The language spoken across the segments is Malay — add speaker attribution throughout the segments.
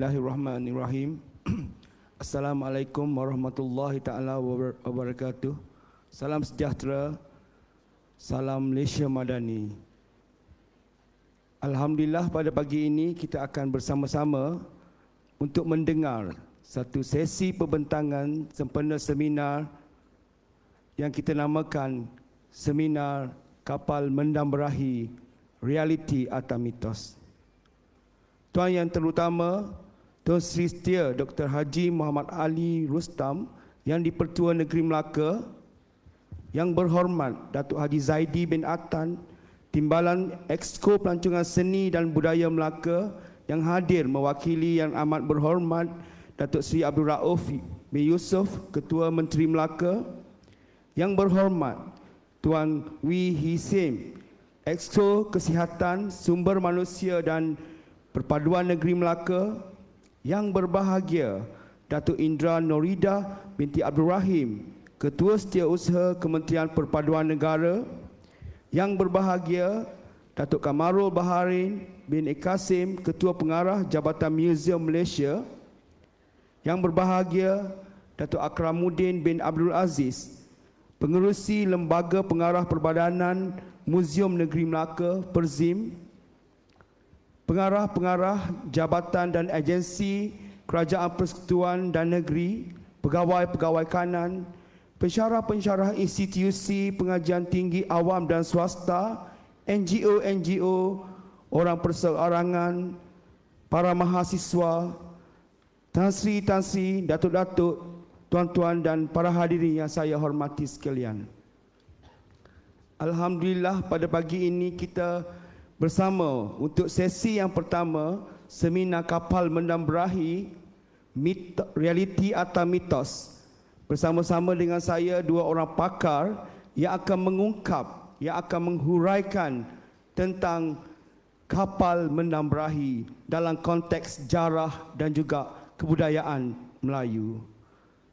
Speaker 1: Bismillahirrahmanirrahim. Assalamualaikum warahmatullahi taala wabarakatuh. Salam sejahtera. Salam Malaysia Madani. Alhamdulillah pada pagi ini kita akan bersama-sama untuk mendengar satu sesi pembentangan sempena seminar yang kita namakan Seminar Kapal Mendamberahi Realiti atau Mitos. Tuan yang terutama, Tuan Sri Setia Dr. Haji Muhammad Ali Rustam yang di-Pertua Negeri Melaka Yang berhormat Datuk Haji Zaidi bin Atan Timbalan Exco Pelancongan Seni dan Budaya Melaka yang hadir mewakili yang amat berhormat Datuk Sri Abdul Rauf bin Yusof Ketua Menteri Melaka Yang berhormat Tuan Wee Hisim Exco Kesihatan Sumber Manusia dan Perpaduan Negeri Melaka yang berbahagia Datuk Indra Norida binti Abdul Rahim Ketua Setiausaha Kementerian Perpaduan Negara Yang berbahagia Datuk Kamarul Baharin bin Ikasim Ketua Pengarah Jabatan Museum Malaysia Yang berbahagia Datuk Akramuddin bin Abdul Aziz Pengerusi Lembaga Pengarah Perbadanan Museum Negeri Melaka Perzim pengarah-pengarah jabatan dan agensi kerajaan persekutuan dan negeri, pegawai-pegawai kanan, pensyarah-pensyarah institusi pengajian tinggi awam dan swasta, NGO-NGO, orang perseorangan, para mahasiswa, tansri-tansri, datuk-datuk, tuan-tuan dan para hadirin yang saya hormati sekalian. Alhamdulillah pada pagi ini kita bersama untuk sesi yang pertama seminar kapal mendambrahi mit realiti atau mitos bersama-sama dengan saya dua orang pakar yang akan mengungkap yang akan menghuraikan tentang kapal mendambrahi dalam konteks jarah dan juga kebudayaan Melayu.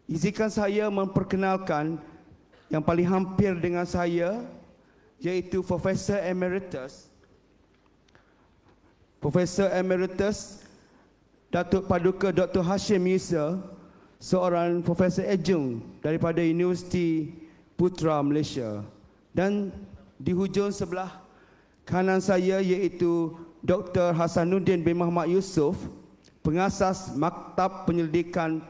Speaker 1: Izinkan saya memperkenalkan yang paling hampir dengan saya iaitu Profesor Emeritus Profesor Emeritus Datuk Paduka Dr. Hashim Yusa, seorang Profesor Ejung daripada Universiti Putra Malaysia. Dan di hujung sebelah kanan saya iaitu Dr. Hasanuddin bin Muhammad Yusof, pengasas Maktab Penyelidikan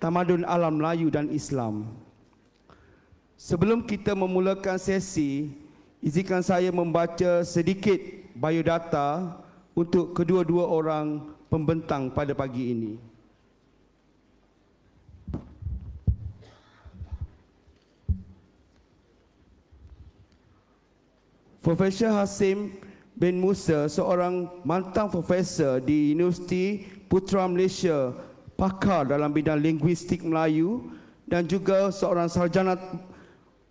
Speaker 1: Tamadun Alam Melayu dan Islam. Sebelum kita memulakan sesi, izinkan saya membaca sedikit biodata untuk kedua-dua orang pembentang pada pagi ini. Profesor Hasim bin Musa, seorang mantan profesor di Universiti Putra Malaysia, pakar dalam bidang linguistik Melayu dan juga seorang sarjana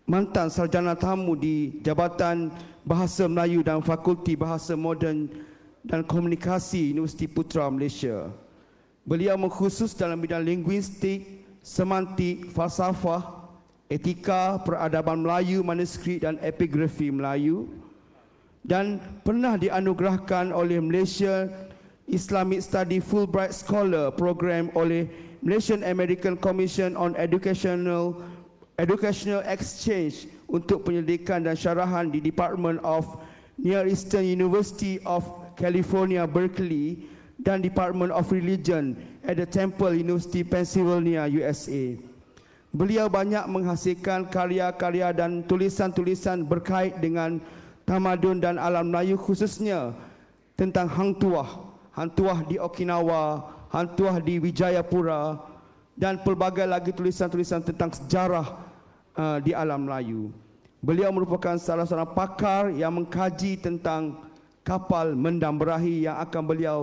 Speaker 1: mantan sarjana tamu di Jabatan Bahasa Melayu dan Fakulti Bahasa Moden dan Komunikasi Universiti Putra Malaysia. Beliau mengkhusus dalam bidang linguistik, semantik, falsafah, etika, peradaban Melayu, manuskrip dan epigrafi Melayu dan pernah dianugerahkan oleh Malaysia Islamic Study Fulbright Scholar Program oleh Malaysian American Commission on Educational Educational Exchange untuk penyelidikan dan syarahan di Department of Near Eastern University of California Berkeley dan Department of Religion at the Temple University Pennsylvania USA. Beliau banyak menghasilkan karya-karya dan tulisan-tulisan berkait dengan tamadun dan alam Melayu khususnya tentang Hang Tuah, Hang Tuah di Okinawa, Hang Tuah di Wijayapura dan pelbagai lagi tulisan-tulisan tentang sejarah uh, di alam Melayu. Beliau merupakan salah seorang pakar yang mengkaji tentang kapal mendambrahi yang akan beliau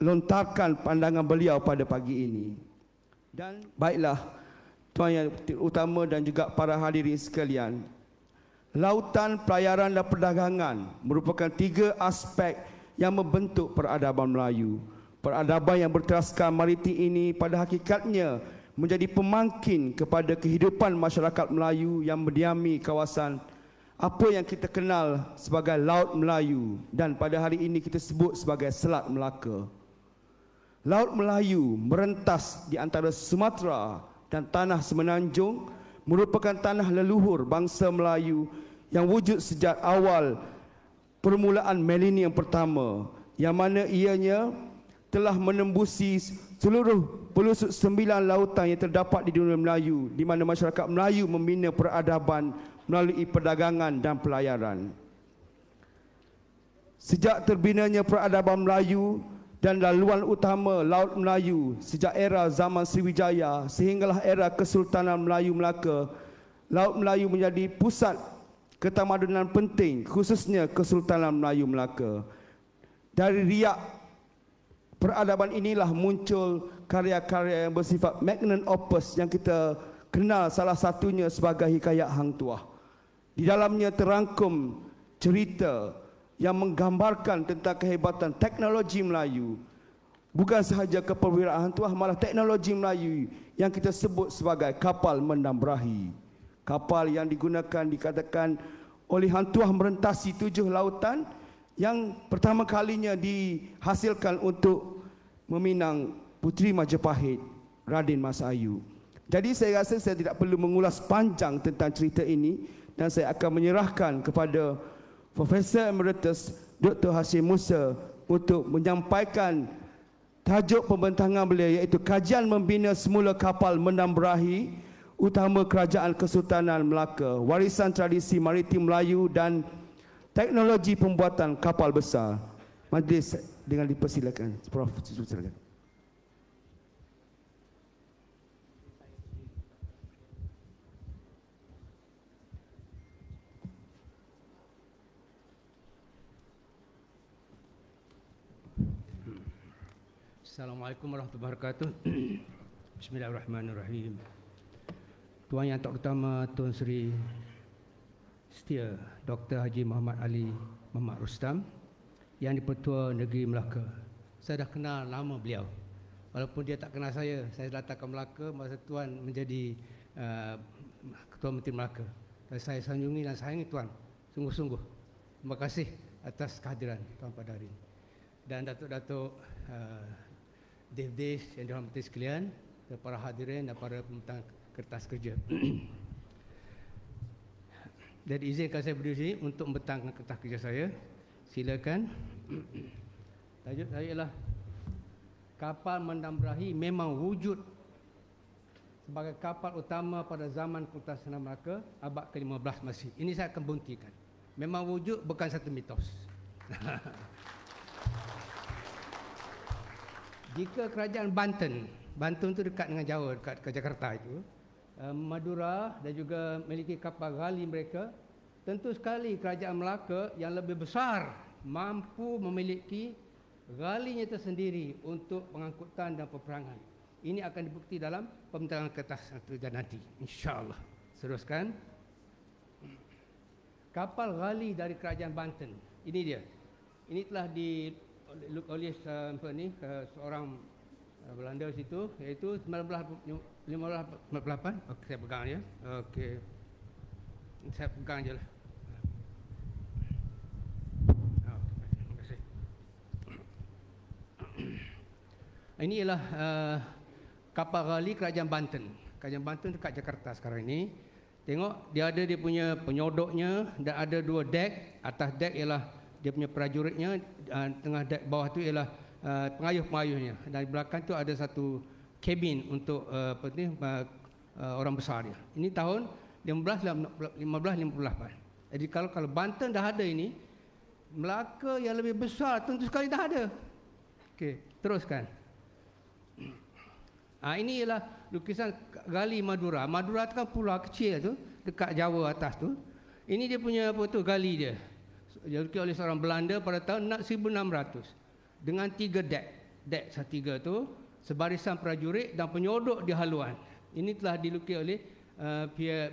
Speaker 1: lontarkan pandangan beliau pada pagi ini. Dan baiklah tuan yang utama dan juga para hadirin sekalian. Lautan, pelayaran dan perdagangan merupakan tiga aspek yang membentuk peradaban Melayu. Peradaban yang berteraskan maritim ini pada hakikatnya menjadi pemangkin kepada kehidupan masyarakat Melayu yang mendiami kawasan apa yang kita kenal sebagai Laut Melayu dan pada hari ini kita sebut sebagai Selat Melaka. Laut Melayu merentas di antara Sumatera dan tanah semenanjung merupakan tanah leluhur bangsa Melayu yang wujud sejak awal permulaan milenium pertama yang mana ianya telah menembusi seluruh pelusuk sembilan lautan yang terdapat di dunia Melayu di mana masyarakat Melayu membina peradaban melalui perdagangan dan pelayaran. Sejak terbinanya peradaban Melayu dan laluan utama Laut Melayu sejak era zaman Sriwijaya sehinggalah era Kesultanan Melayu Melaka, Laut Melayu menjadi pusat ketamadunan penting khususnya Kesultanan Melayu Melaka. Dari riak peradaban inilah muncul karya-karya yang bersifat magnum opus yang kita kenal salah satunya sebagai Hikayat Hang Tuah. Di dalamnya terangkum cerita yang menggambarkan tentang kehebatan teknologi Melayu. Bukan sahaja keperwiraan tuah malah teknologi Melayu yang kita sebut sebagai kapal mendambrahi. Kapal yang digunakan dikatakan oleh hantuah merentasi tujuh lautan yang pertama kalinya dihasilkan untuk meminang Puteri Majapahit Raden Mas Ayu. Jadi saya rasa saya tidak perlu mengulas panjang tentang cerita ini dan saya akan menyerahkan kepada Profesor Emeritus Dr. Hashim Musa untuk menyampaikan tajuk pembentangan beliau iaitu kajian membina semula kapal menambrahi utama kerajaan Kesultanan Melaka, warisan tradisi maritim Melayu dan teknologi pembuatan kapal besar. Majlis dengan dipersilakan. Prof. Silakan.
Speaker 2: Assalamualaikum warahmatullahi wabarakatuh Bismillahirrahmanirrahim Tuan Yang Tok Ketama Tun Sri Setia Dr. Haji Muhammad Ali Muhammad Rustam Yang dipertua Negeri Melaka Saya dah kenal lama beliau Walaupun dia tak kenal saya Saya datang ke Melaka Masa Tuan menjadi uh, Ketua Menteri Melaka dan Saya sanjungi dan sayangi Tuan Sungguh-sungguh Terima kasih atas kehadiran Tuan pada hari ini dan datuk-datuk uh, Devdev yang dihormati sekalian dan para hadirin dan para pemutang kertas kerja. Dan izinkan saya berdiri untuk membentangkan kertas kerja saya. Silakan. Tajuk saya ialah Kapal Mandambrahi memang wujud sebagai kapal utama pada zaman Kota Senar Melaka abad ke-15 Masih. Ini saya akan buntikan. Memang wujud bukan satu mitos. jika kerajaan Banten, Banten tu dekat dengan Jawa, dekat ke Jakarta itu, eh, Madura dan juga memiliki kapal gali mereka, tentu sekali kerajaan Melaka yang lebih besar mampu memiliki galinya tersendiri untuk pengangkutan dan peperangan. Ini akan dibukti dalam pembentangan kertas satu dan nanti. InsyaAllah. Teruskan. Kapal gali dari kerajaan Banten. Ini dia. Ini telah di look oleh uh, ni, uh, seorang uh, Belanda situ iaitu 1958 eh? okey saya pegang ya okey saya pegang je lah Ini ialah uh, kapal rali kerajaan Banten. Kerajaan Banten dekat Jakarta sekarang ini. Tengok dia ada dia punya penyodoknya dan ada dua deck. Atas deck ialah dia punya prajuritnya uh, tengah dek, bawah tu ialah uh, pengayuh-pengayuhnya dan di belakang tu ada satu kabin untuk uh, apa ni uh, orang besar dia. Ini tahun 1558. Jadi kalau kalau Banten dah ada ini Melaka yang lebih besar tentu sekali dah ada. Okey, teruskan. Ah ini ialah lukisan Gali Madura. Madura tu kan pulau kecil tu dekat Jawa atas tu. Ini dia punya apa tu Gali dia dilukis oleh seorang Belanda pada tahun 1600 dengan tiga dek dek satiga tu sebarisan prajurit dan penyodok di haluan ini telah dilukis oleh uh, Pierre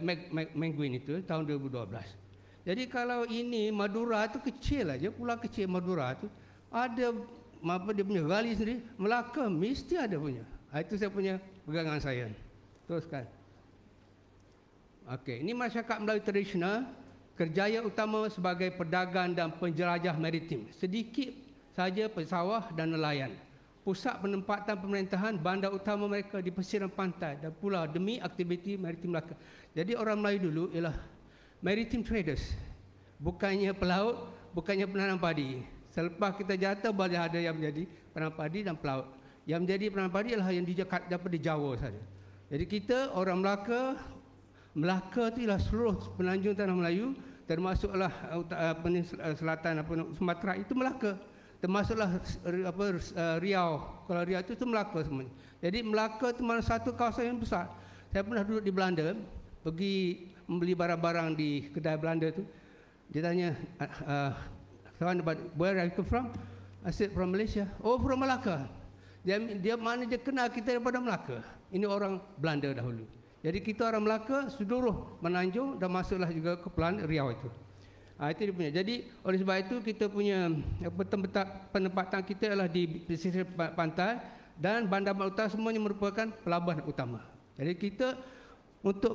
Speaker 2: Menguin itu tahun 2012 jadi kalau ini Madura tu kecil aja pula kecil Madura tu ada apa dia punya gali sendiri Melaka mesti ada punya ah, itu saya punya pegangan saya teruskan Okey, ini masyarakat Melayu tradisional kerjaya utama sebagai pedagang dan penjelajah maritim. Sedikit saja pesawah dan nelayan. Pusat penempatan pemerintahan, bandar utama mereka di pesisiran pantai dan pulau demi aktiviti maritim Melaka. Jadi orang Melayu dulu ialah maritime traders. Bukannya pelaut, bukannya penanam padi. Selepas kita jatuh, boleh ada yang menjadi penanam padi dan pelaut. Yang menjadi penanam padi ialah yang di, dapat di Jawa saja. Jadi kita orang Melaka, Melaka tu ialah seluruh penanjung tanah Melayu termasuklah uh, apa ni uh, selatan apa Sumatera itu Melaka termasuklah uh, apa Riau kalau Riau itu, itu Melaka semua jadi Melaka itu mana satu kawasan yang besar saya pernah duduk di Belanda pergi membeli barang-barang di kedai Belanda tu dia tanya uh, where are you from I said from Malaysia oh from Melaka dia dia mana dia kenal kita daripada Melaka ini orang Belanda dahulu jadi kita orang Melaka seluruh menanjung dan masuklah juga ke Pulau Riau itu. Ha, itu dia punya. Jadi oleh sebab itu kita punya eh, apa, penempatan kita adalah di pesisir pantai dan bandar-bandar utama semuanya merupakan pelabuhan utama. Jadi kita untuk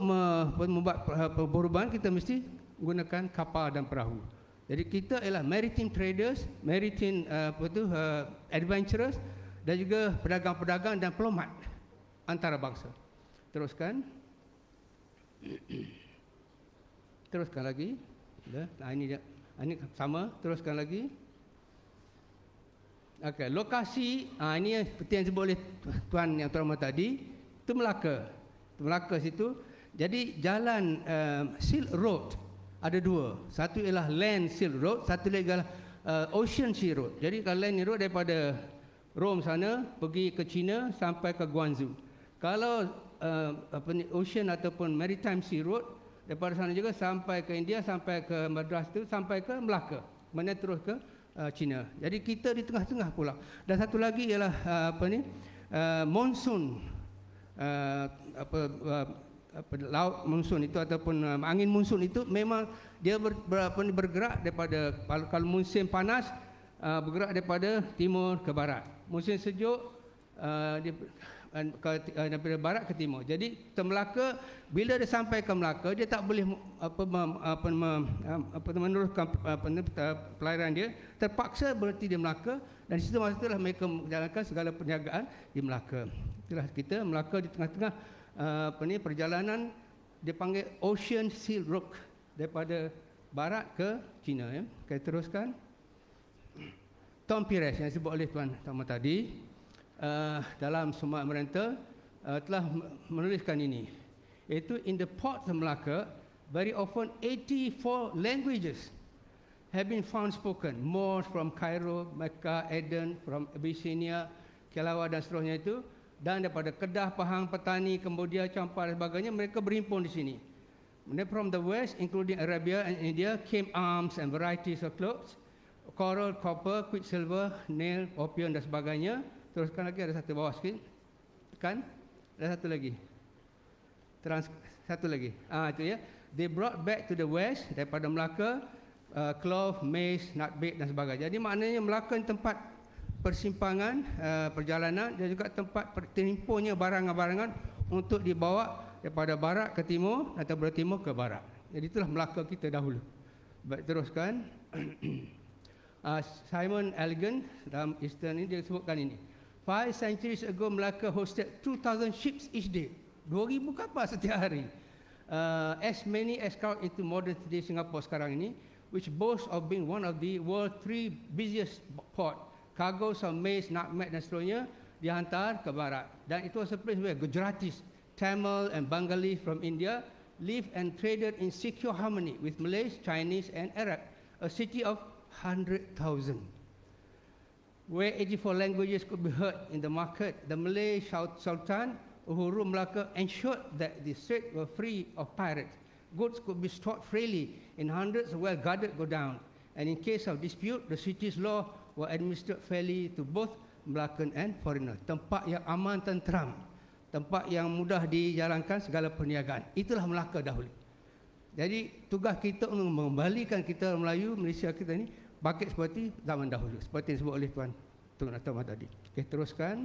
Speaker 2: membuat eh, perubahan kita mesti gunakan kapal dan perahu. Jadi kita ialah maritime traders, maritime eh, apa tu, adventurers dan juga pedagang-pedagang dan pelomat antarabangsa. bangsa. Teruskan. Teruskan lagi. Ya, ini dia. Ah, ini sama, teruskan lagi. Okey, lokasi ah ini seperti yang sebut oleh tuan yang terima tadi, tu Melaka. Tu Melaka situ. Jadi jalan um, Silk Road ada dua. Satu ialah Land Silk Road, satu lagi ialah uh, Ocean Silk Road. Jadi kalau Land Silk Road daripada Rome sana pergi ke China sampai ke Guangzhou. Kalau uh, apa ni ocean ataupun maritime sea road daripada sana juga sampai ke India sampai ke Madras tu sampai ke Melaka mana terus ke uh, China jadi kita di tengah-tengah pula dan satu lagi ialah uh, apa ni uh, monsoon uh, apa uh, apa laut monsoon itu ataupun uh, angin monsoon itu memang dia ber, ber, ber, bergerak daripada kalau musim panas uh, bergerak daripada timur ke barat musim sejuk uh, dia Eh, ke, eh, daripada barat ke timur. Jadi ke Melaka bila dia sampai ke Melaka dia tak boleh apa apa, eh, apa, meneruskan apa, pelayaran dia terpaksa berhenti di Melaka dan di situ masa itulah mereka menjalankan segala penjagaan di Melaka. Itulah kita Melaka di tengah-tengah apa ni perjalanan dia panggil Ocean Silk Road daripada barat ke China ya. Kita teruskan. Tom Pires yang disebut oleh tuan tama tadi uh, dalam semua Merenta uh, telah menuliskan ini. Iaitu in the port of Melaka, very often 84 languages have been found spoken. More from Cairo, Mecca, Aden, from Abyssinia, Kelawar dan seterusnya itu. Dan daripada Kedah, Pahang, Petani, Kemudia, Champa dan sebagainya, mereka berhimpun di sini. Then from the west, including Arabia and India, came arms and varieties of clothes, coral, copper, quicksilver, nail, opium dan sebagainya. Teruskan lagi ada satu bawah sikit. Kan? Ada satu lagi. Trans satu lagi. Ah itu ya. They brought back to the west daripada Melaka uh, cloth, maize, nutmeg dan sebagainya. Jadi maknanya Melaka ni tempat persimpangan uh, perjalanan dan juga tempat tertimpunya barang-barangan untuk dibawa daripada barat ke timur atau dari timur ke barat. Jadi itulah Melaka kita dahulu. Baik teruskan. Uh, Simon Elgin dalam Eastern ini dia sebutkan ini. Five centuries ago, Melaka hosted 2,000 ships each day. 2,000 kapal setiap hari. Uh, as many as count into modern day Singapore sekarang ini, which boasts of being one of the world's three busiest port. Cargo of maize, nutmeg dan seterusnya dihantar ke barat. Dan it was a place where Gujaratis, Tamil and Bengali from India lived and traded in secure harmony with Malays, Chinese and Arab. A city of 100,000 where 84 languages could be heard in the market, the Malay Sultan Uhuru Melaka ensured that the streets were free of pirates. Goods could be stored freely in hundreds of well-guarded go-down, and in case of dispute, the city's law were administered fairly to both Melaka and foreigner. Tempat yang aman dan teram, tempat yang mudah dijalankan segala perniagaan. Itulah Melaka dahulu. Jadi tugas kita untuk mengembalikan kita Melayu, Malaysia kita ini bangkit seperti zaman dahulu seperti yang disebut oleh tuan Tun Dr. Mahathir tadi. okay teruskan.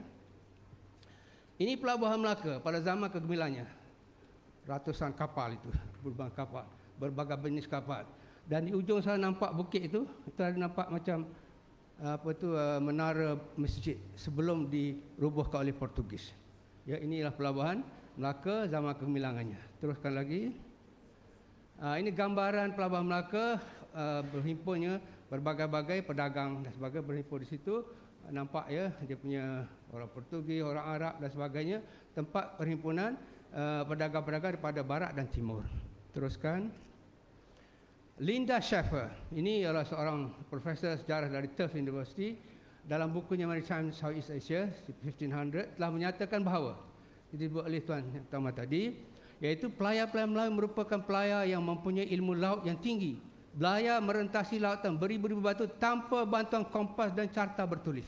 Speaker 2: Ini pelabuhan Melaka pada zaman kegemilangannya. Ratusan kapal itu, berbagai kapal, berbagai jenis kapal. Dan di ujung saya nampak bukit itu, itu ada nampak macam eh, apa tu eh, menara masjid sebelum dirubuhkan oleh Portugis. Ya, inilah pelabuhan Melaka zaman kegemilangannya. Teruskan lagi. Ah, ini gambaran pelabuhan Melaka eh, berhimpunnya berbagai-bagai pedagang dan sebagainya berhimpun di situ nampak ya dia punya orang Portugis, orang Arab dan sebagainya tempat perhimpunan uh, pedagang-pedagang daripada barat dan timur. Teruskan. Linda Schaeffer, ini adalah seorang profesor sejarah dari Tufts University dalam bukunya Maritime Southeast Asia 1500 telah menyatakan bahawa disebut oleh tuan yang pertama tadi iaitu pelayar-pelayar Melayu merupakan pelayar yang mempunyai ilmu laut yang tinggi Belayar merentasi lautan beribu-ribu batu tanpa bantuan kompas dan carta bertulis.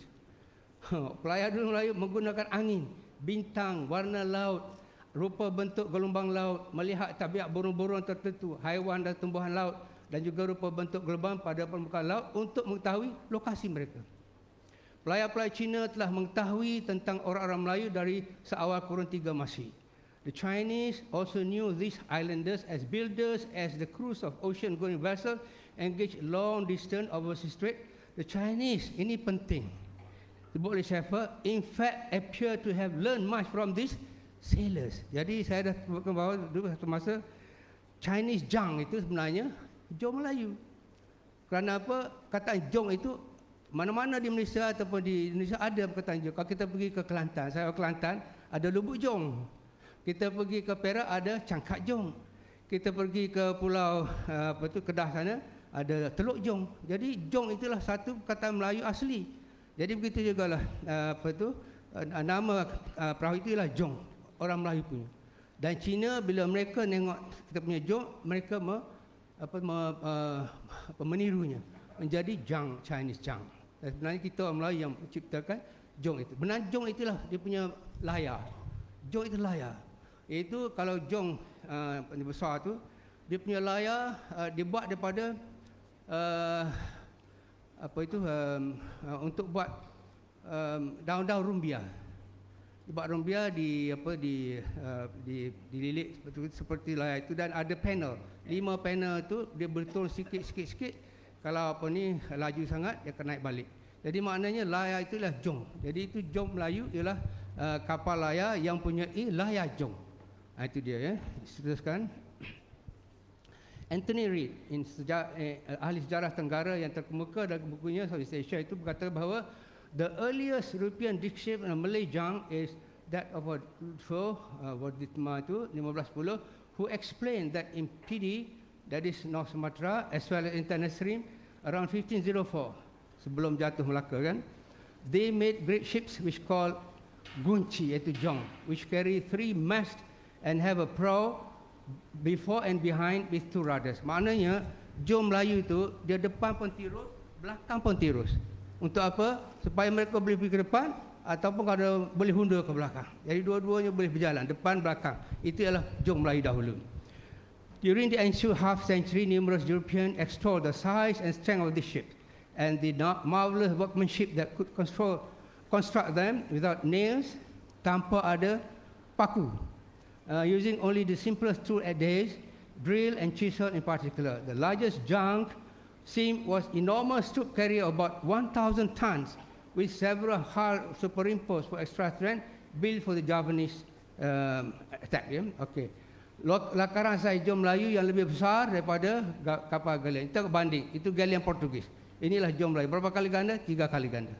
Speaker 2: Ha, pelayar dulu Melayu menggunakan angin, bintang, warna laut, rupa bentuk gelombang laut, melihat tabiat burung-burung tertentu, haiwan dan tumbuhan laut dan juga rupa bentuk gelombang pada permukaan laut untuk mengetahui lokasi mereka. Pelayar-pelayar Cina telah mengetahui tentang orang-orang Melayu dari seawal kurun tiga masih. The Chinese also knew these islanders as builders, as the crews of ocean-going vessels engaged long-distance overseas trade. The Chinese, ini penting, the Bodhi Shepherd, in fact, appear to have learned much from these sailors. Jadi saya dah sebutkan bahawa dulu satu masa, Chinese Jung itu sebenarnya Jong Melayu. Kerana apa? Kata Jong itu mana-mana di Malaysia ataupun di Indonesia ada perkataan Jong. Kalau kita pergi ke Kelantan, saya ke Kelantan, ada lubuk Jong. Kita pergi ke Perak ada Cangkak Jong. Kita pergi ke pulau eh, apa tu Kedah sana ada Teluk Jong. Jadi Jong itulah satu kata Melayu asli. Jadi begitu jugalah eh, apa tu eh, nama perahu itu ialah Jong orang Melayu punya. Dan Cina bila mereka tengok kita punya Jong mereka me, apa, me, apa menirunya menjadi Jang Chinese Jang. Dan sebenarnya kita orang Melayu yang menciptakan Jong itu. Benar Jong itulah dia punya layar. Jong itu layar. Itu kalau jong uh, besar tu dia punya layar uh, dibuat daripada uh, apa itu um, uh, untuk buat um, daun-daun rumbia. Dibuat rumbia di apa di uh, di dililit seperti, seperti layar itu dan ada panel. Lima panel tu dia betul sikit-sikit-sikit kalau apa ni laju sangat dia akan naik balik. Jadi maknanya layar itulah jong. Jadi itu jong Melayu ialah uh, kapal layar yang punya layar jong. Ha, itu dia ya. Seteruskan. Anthony Reid, in sejar- eh, ahli sejarah Tenggara yang terkemuka dalam bukunya Southeast Asia itu berkata bahawa the earliest European dictionary of Malay Jang is that of a Rufo, uh, Wadidma itu, 1510, who explained that in PD, that is North Sumatra, as well as in Tanah Serim, around 1504, sebelum jatuh Melaka kan, they made great ships which called gunci iaitu Jong, which carry three mast and have a prow before and behind with two rudders. Maknanya jom Melayu itu dia depan pun tirus, belakang pun tirus. Untuk apa? Supaya mereka boleh pergi ke depan ataupun kalau boleh hundur ke belakang. Jadi dua-duanya boleh berjalan depan belakang. Itu ialah Joe Melayu dahulu. During the ensuing half century, numerous European extolled the size and strength of the ship and the marvelous workmanship that could control, construct them without nails, tanpa ada paku uh, using only the simplest tool at days, drill and chisel in particular. The largest junk seam was enormous to carry about 1,000 tons with several hull superimposed for extra strength built for the Javanese um, attack. Yeah? Okay. Lakaran sahaja Melayu yang lebih besar daripada kapal galian. Itu banding. Itu galian Portugis. Inilah jumlah. Berapa kali ganda? Tiga kali ganda.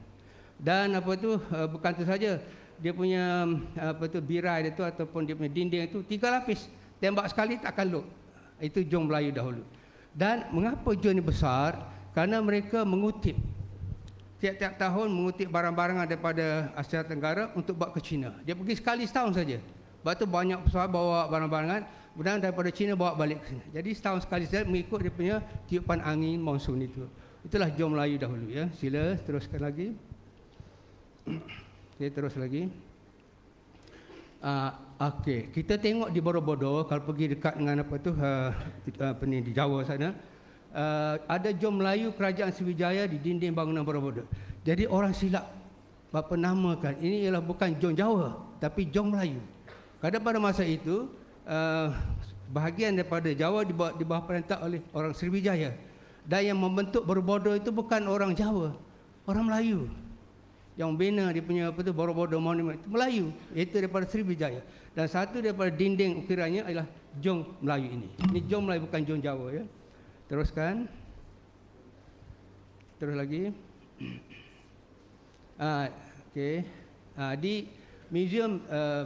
Speaker 2: Dan apa itu, uh, bukan itu saja dia punya mm, apa tu birai dia tu ataupun dia punya dinding tu tiga lapis. Tembak sekali tak akan lut. Itu jong Melayu dahulu. Dan mengapa jong ini besar? Kerana mereka mengutip tiap-tiap tahun mengutip barang-barang daripada Asia Tenggara untuk bawa ke China. Dia pergi sekali setahun saja. Lepas tu banyak pesawat bawa barang-barang kan. kemudian daripada China bawa balik ke sini. Jadi setahun sekali saja mengikut dia punya tiupan angin monsun itu. Itulah jom Melayu dahulu ya. Sila teruskan lagi. Kita terus lagi. Uh, ah, okay. Kita tengok di Borobudur, kalau pergi dekat dengan apa tu, uh, apa ni, di Jawa sana, uh, ada jom Melayu Kerajaan Sriwijaya di dinding bangunan Borobudur. Jadi orang silap bapa namakan. Ini ialah bukan jom Jawa, tapi jom Melayu. Kadang pada masa itu, uh, bahagian daripada Jawa di bawah, di bawah perintah oleh orang Sriwijaya. Dan yang membentuk Borobudur itu bukan orang Jawa, orang Melayu yang bina dia punya apa tu Borobudur Monument itu Melayu iaitu daripada Sriwijaya dan satu daripada dinding ukirannya adalah Jong Melayu ini. Ini Jong Melayu bukan Jong Jawa ya. Teruskan. Terus lagi. Ah okey. Ah di museum um,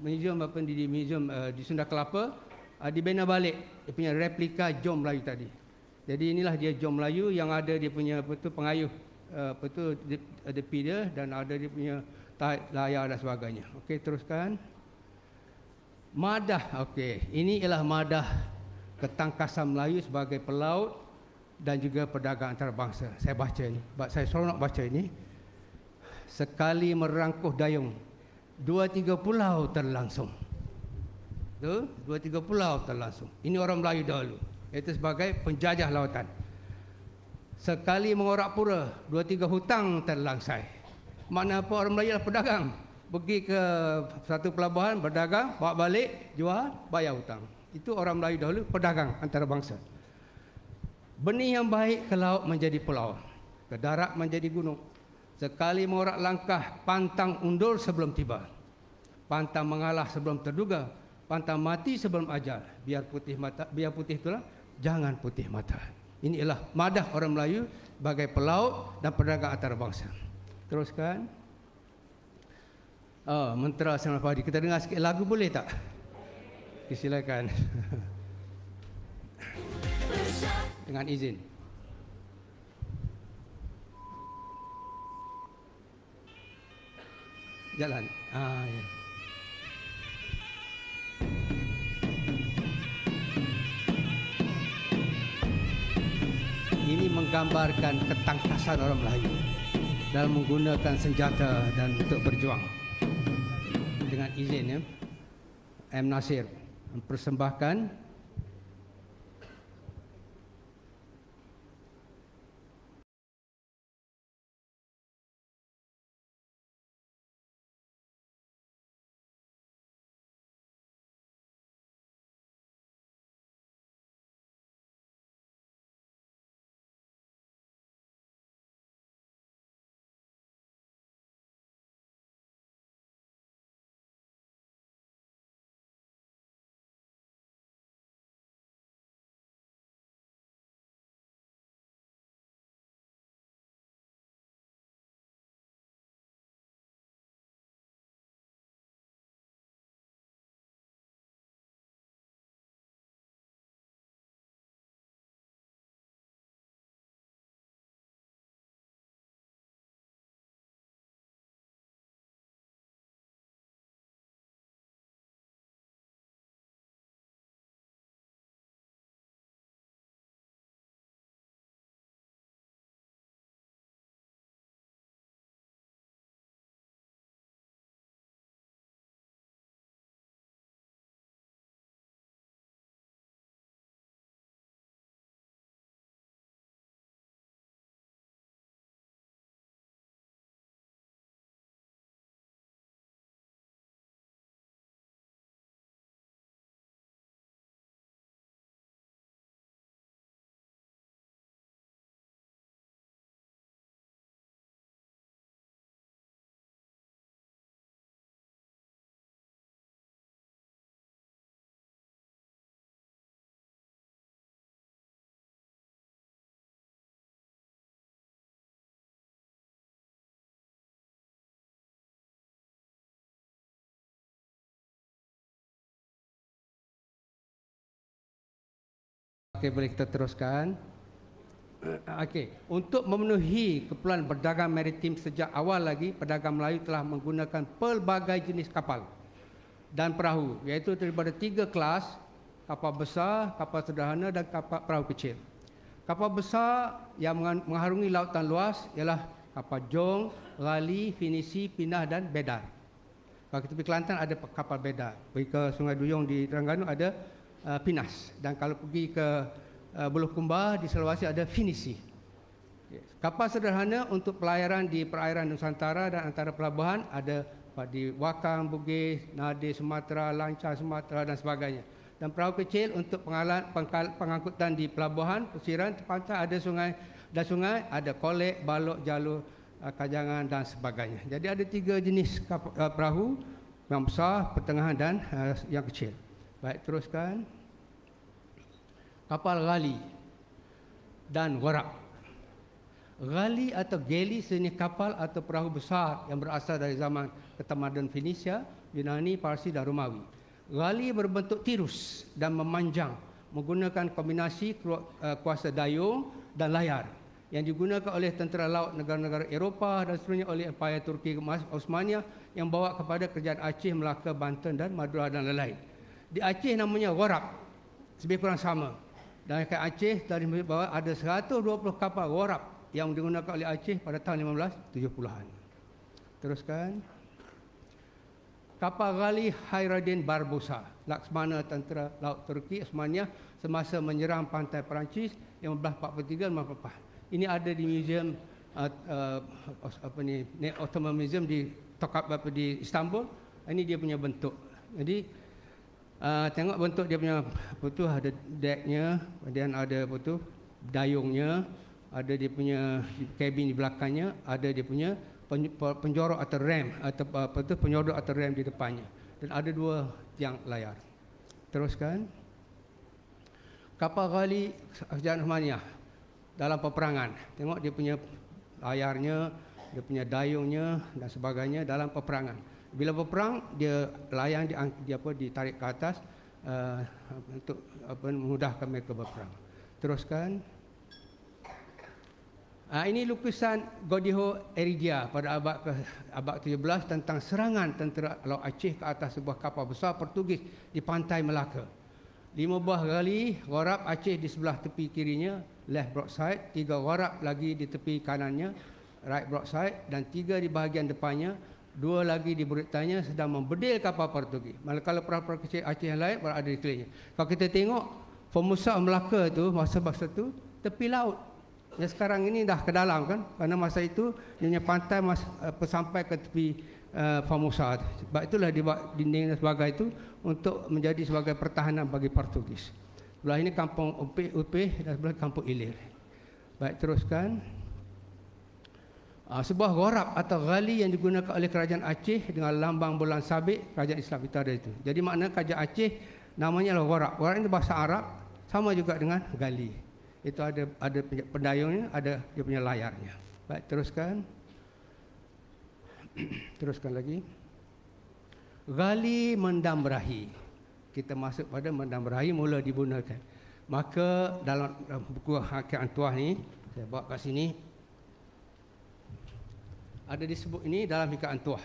Speaker 2: museum apa pun di museum uh, di Sunda Kelapa uh, dibina balik dia punya replika Jong Melayu tadi. Jadi inilah dia Jong Melayu yang ada dia punya apa tu pengayuh Eh, apa tu ada dia dan ada dia punya tight layar dan sebagainya. Okey, teruskan. Madah. Okey, ini ialah madah ketangkasan Melayu sebagai pelaut dan juga perdagangan antarabangsa. Saya baca ini. Sebab saya seronok baca ini. Sekali merangkuh dayung, dua tiga pulau terlangsung. Tu, dua tiga pulau terlangsung. Ini orang Melayu dahulu. Itu sebagai penjajah lautan. Sekali mengorak pura, dua tiga hutang terlangsai. Mana apa orang Melayu lah pedagang. Pergi ke satu pelabuhan, berdagang, bawa balik, jual, bayar hutang. Itu orang Melayu dahulu, pedagang antarabangsa. Benih yang baik ke laut menjadi pulau. Ke darat menjadi gunung. Sekali mengorak langkah, pantang undur sebelum tiba. Pantang mengalah sebelum terduga. Pantang mati sebelum ajar. Biar putih mata, biar putih itulah, jangan putih mata. Jangan putih mata. Inilah madah orang Melayu sebagai pelaut dan perdagang antarabangsa. Teruskan. Oh, Mentera Sama Padi. Kita dengar sikit lagu boleh tak? Silakan. Dengan izin. Jalan. Ah, ya. Yeah. ini menggambarkan ketangkasan orang Melayu dalam menggunakan senjata dan untuk berjuang. Dengan izin ya, M. Nasir mempersembahkan Okey, boleh kita teruskan. Eh, ah. Okey, untuk memenuhi keperluan berdagang maritim sejak awal lagi, pedagang Melayu telah menggunakan pelbagai jenis kapal dan perahu, iaitu daripada tiga kelas, kapal besar, kapal sederhana dan kapal perahu kecil. Kapal besar yang mengharungi lautan luas ialah kapal Jong, Lali, Finisi, Pinah dan Bedar. Kalau kita pergi Kelantan ada kapal Bedar. Pergi ke Sungai Duyung di Terengganu ada Uh, Pinas dan kalau pergi ke uh, Buluh Kumba di Sulawesi ada Finisi. Kapal sederhana untuk pelayaran di perairan Nusantara dan antara pelabuhan ada di Wakang, Bugis, Nadi, Sumatera, Lancar, Sumatera dan sebagainya. Dan perahu kecil untuk pengalat, pengkal, pengangkutan di pelabuhan, pesiran, pantai ada sungai dan sungai ada kolek, balok, jalur, uh, kajangan dan sebagainya. Jadi ada tiga jenis kapal, perahu yang besar, pertengahan dan yang kecil. Baik, teruskan. Kapal gali dan warak. Gali atau geli sejenis kapal atau perahu besar yang berasal dari zaman ketamadun Fenisia, Yunani, Parsi dan Romawi. Gali berbentuk tirus dan memanjang menggunakan kombinasi eh, kuasa dayung dan layar yang digunakan oleh tentera laut negara-negara Eropah dan seterusnya oleh Empayar Turki Osmania yang bawa kepada kerajaan Aceh, Melaka, Banten dan Madura dan lain-lain. Di Aceh namanya Warab. Lebih kurang sama. Dan ke Aceh dari bawah ada 120 kapal Warab yang digunakan oleh Aceh pada tahun 1570-an. Teruskan. Kapal Gali Hairuddin Barbosa, Laksmana tentera laut Turki Osmania semasa menyerang pantai Perancis yang belah 43-44. Ini ada di museum uh, uh, apa ni, Ottoman Museum di Tokat di Istanbul. Ini dia punya bentuk. Jadi uh, tengok bentuk dia punya apa ada decknya kemudian ada apa dayungnya ada dia punya cabin di belakangnya ada dia punya penjorok atau rem atau ah, apa tu penyodok atau rem di depannya dan ada dua tiang layar teruskan kapal gali kerajaan Rumaniah dalam peperangan tengok dia punya layarnya dia punya dayungnya dan sebagainya dalam peperangan bila berperang dia layang dia, dia apa ditarik ke atas uh, untuk apa memudahkan mereka berperang teruskan uh, ini lukisan Godiho Erigia pada abad ke abad 17 tentang serangan tentera Laut Aceh ke atas sebuah kapal besar Portugis di pantai Melaka. Lima buah gali warap Aceh di sebelah tepi kirinya, left broadside, tiga warap lagi di tepi kanannya, right broadside dan tiga di bahagian depannya, dua lagi di Britania sedang membedil kapal Portugis. Manakala perahu-perahu kecil Aceh yang lain berada di sekelilingnya. Kalau kita tengok Formosa Melaka tu masa bahasa tu tepi laut. Ya sekarang ini dah ke dalam kan? Karena masa itu dia pantai mas, uh, eh, sampai ke tepi uh, eh, Formosa. Sebab itulah dibuat dinding dan sebagainya itu untuk menjadi sebagai pertahanan bagi Portugis. Sebelah ini kampung Upih, Upih dan sebelah kampung Ilir. Baik teruskan. Ah, sebuah gorap atau gali yang digunakan oleh kerajaan Aceh dengan lambang bulan sabit kerajaan Islam kita ada itu. Jadi makna kerajaan Aceh namanya adalah gorap. Gorap itu bahasa Arab sama juga dengan gali. Itu ada ada pendayungnya, ada dia punya layarnya. Baik, teruskan. teruskan lagi. Gali mendamrahi. Kita masuk pada mendamrahi mula digunakan. Maka dalam buku Hakikat Tuah ni saya bawa kat sini ada disebut ini dalam hikaan tuah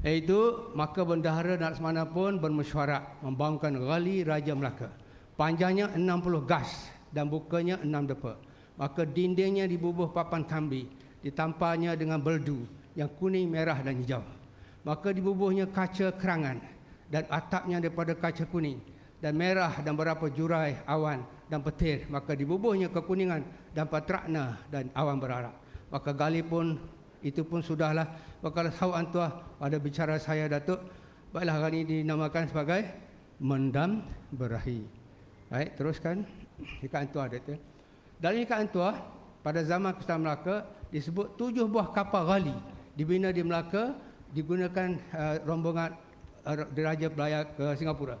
Speaker 2: iaitu maka bendahara dan semana pun bermesyuarat membangunkan gali Raja Melaka panjangnya 60 gas dan bukanya 6 depa maka dindingnya dibubuh papan kambi ditampanya dengan beldu yang kuning merah dan hijau maka dibubuhnya kaca kerangan dan atapnya daripada kaca kuning dan merah dan berapa jurai awan dan petir maka dibubuhnya kekuningan dan patrakna dan awan berarak maka gali pun itu pun sudahlah kalau tahu antuah ada bicara saya datuk baiklah hari ini dinamakan sebagai mendam berahi baik teruskan ikat antuah dia Dari ikat antuah pada zaman Kesultanan Melaka disebut tujuh buah kapal gali dibina di Melaka digunakan uh, rombongan uh, diraja belayar ke Singapura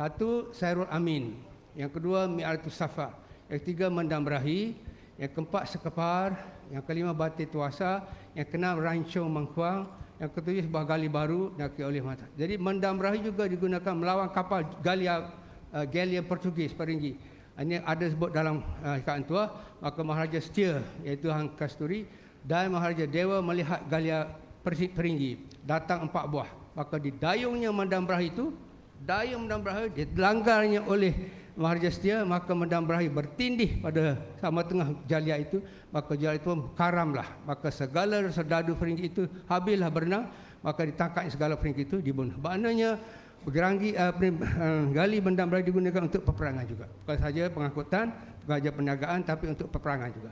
Speaker 2: satu Sairul Amin yang kedua Mi'aratus Safa yang ketiga Mendam Berahi yang keempat sekepar, yang kelima batik tuasa, yang keenam rancung mengkuang, yang ketujuh sebuah gali baru naki oleh mata. Jadi mendamrah juga digunakan melawan kapal galia uh, eh, galia Portugis peringgi. Ini ada sebut dalam uh, eh, ikatan tua, maka Maharaja Setia iaitu Hang Kasturi dan Maharaja Dewa melihat galia Persik Peringgi datang empat buah. Maka didayungnya mendamrah itu, dayung mendamrah itu dilanggarnya oleh Maharaja setia maka Medan Berahi bertindih pada sama tengah jalia itu maka jalia itu karamlah maka segala serdadu peringgit itu habillah berenang maka ditangkap segala peringgit itu dibunuh maknanya Geranggi, uh, eh, uh, eh, gali benda berada digunakan untuk peperangan juga. Bukan saja pengangkutan, pengajar perniagaan tapi untuk peperangan juga.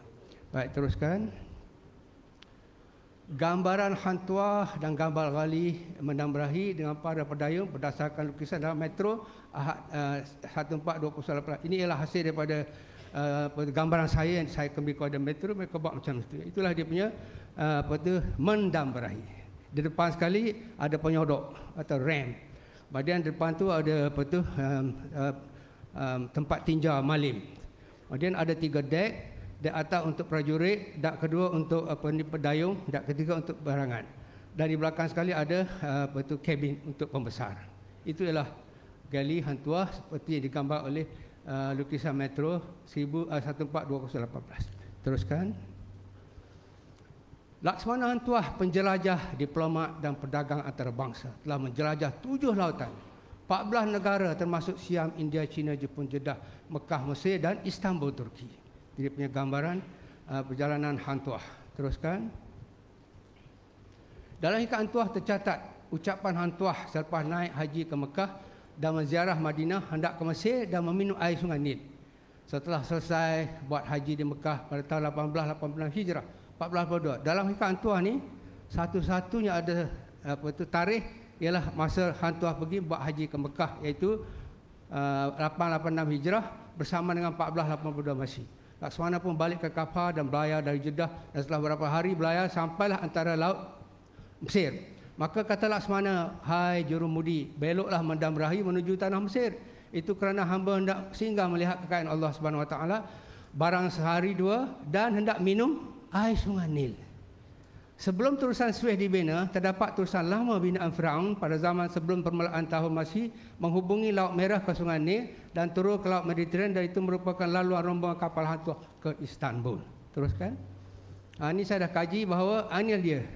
Speaker 2: Baik, teruskan gambaran hantua dan gambar gali menambrahi dengan para pedayung berdasarkan lukisan dalam metro Ahad uh, eh, 1428. Ini ialah hasil daripada uh, gambaran saya yang saya kembali kepada metro mereka buat macam itu. Itulah dia punya eh, uh, mendambrahi. Di depan sekali ada penyodok atau ram. Badan depan tu ada apa tu um, uh, um, tempat tinja malim. Kemudian ada tiga deck Dak atas untuk prajurit, dak kedua untuk apa ni pedayung, dak ketiga untuk barangan. Dan di belakang sekali ada eh, apa tu kabin untuk pembesar. Itu ialah gali hantua seperti yang digambar oleh uh, lukisan metro 142018. Eh, Teruskan. Laksmana Hantuah penjelajah diplomat dan pedagang antarabangsa telah menjelajah tujuh lautan. 14 negara termasuk Siam, India, China, Jepun, Jeddah, Mekah, Mesir dan Istanbul, Turki dia punya gambaran uh, perjalanan Hantuah. Teruskan. Dalam ikatan Tuah tercatat ucapan Hantuah selepas naik haji ke Mekah dan menziarah Madinah hendak ke Mesir dan meminum air sungai Nil. Setelah selesai buat haji di Mekah pada tahun 1886 Hijrah, 1422. Dalam ikatan Tuah ni satu-satunya ada apa tu tarikh ialah masa Hantuah pergi buat haji ke Mekah iaitu uh, 1886 Hijrah bersama dengan 1482 Masih. Laksamana pun balik ke Kafar dan belayar dari Jeddah dan setelah beberapa hari belayar sampailah antara laut Mesir. Maka kata Laksamana, "Hai jurumudi, beloklah mendam rahi menuju tanah Mesir." Itu kerana hamba hendak singgah melihat kekayaan Allah Subhanahu Wa Taala barang sehari dua dan hendak minum air sungai Nil. Sebelum tulisan Suez dibina, terdapat tulisan lama binaan Fir'aun pada zaman sebelum permulaan tahun Masih menghubungi Laut Merah ke Sungai Nil dan turun ke Laut Mediterania dan itu merupakan laluan rombongan kapal hantu ke Istanbul. Teruskan. Ha, ini saya dah kaji bahawa anil dia.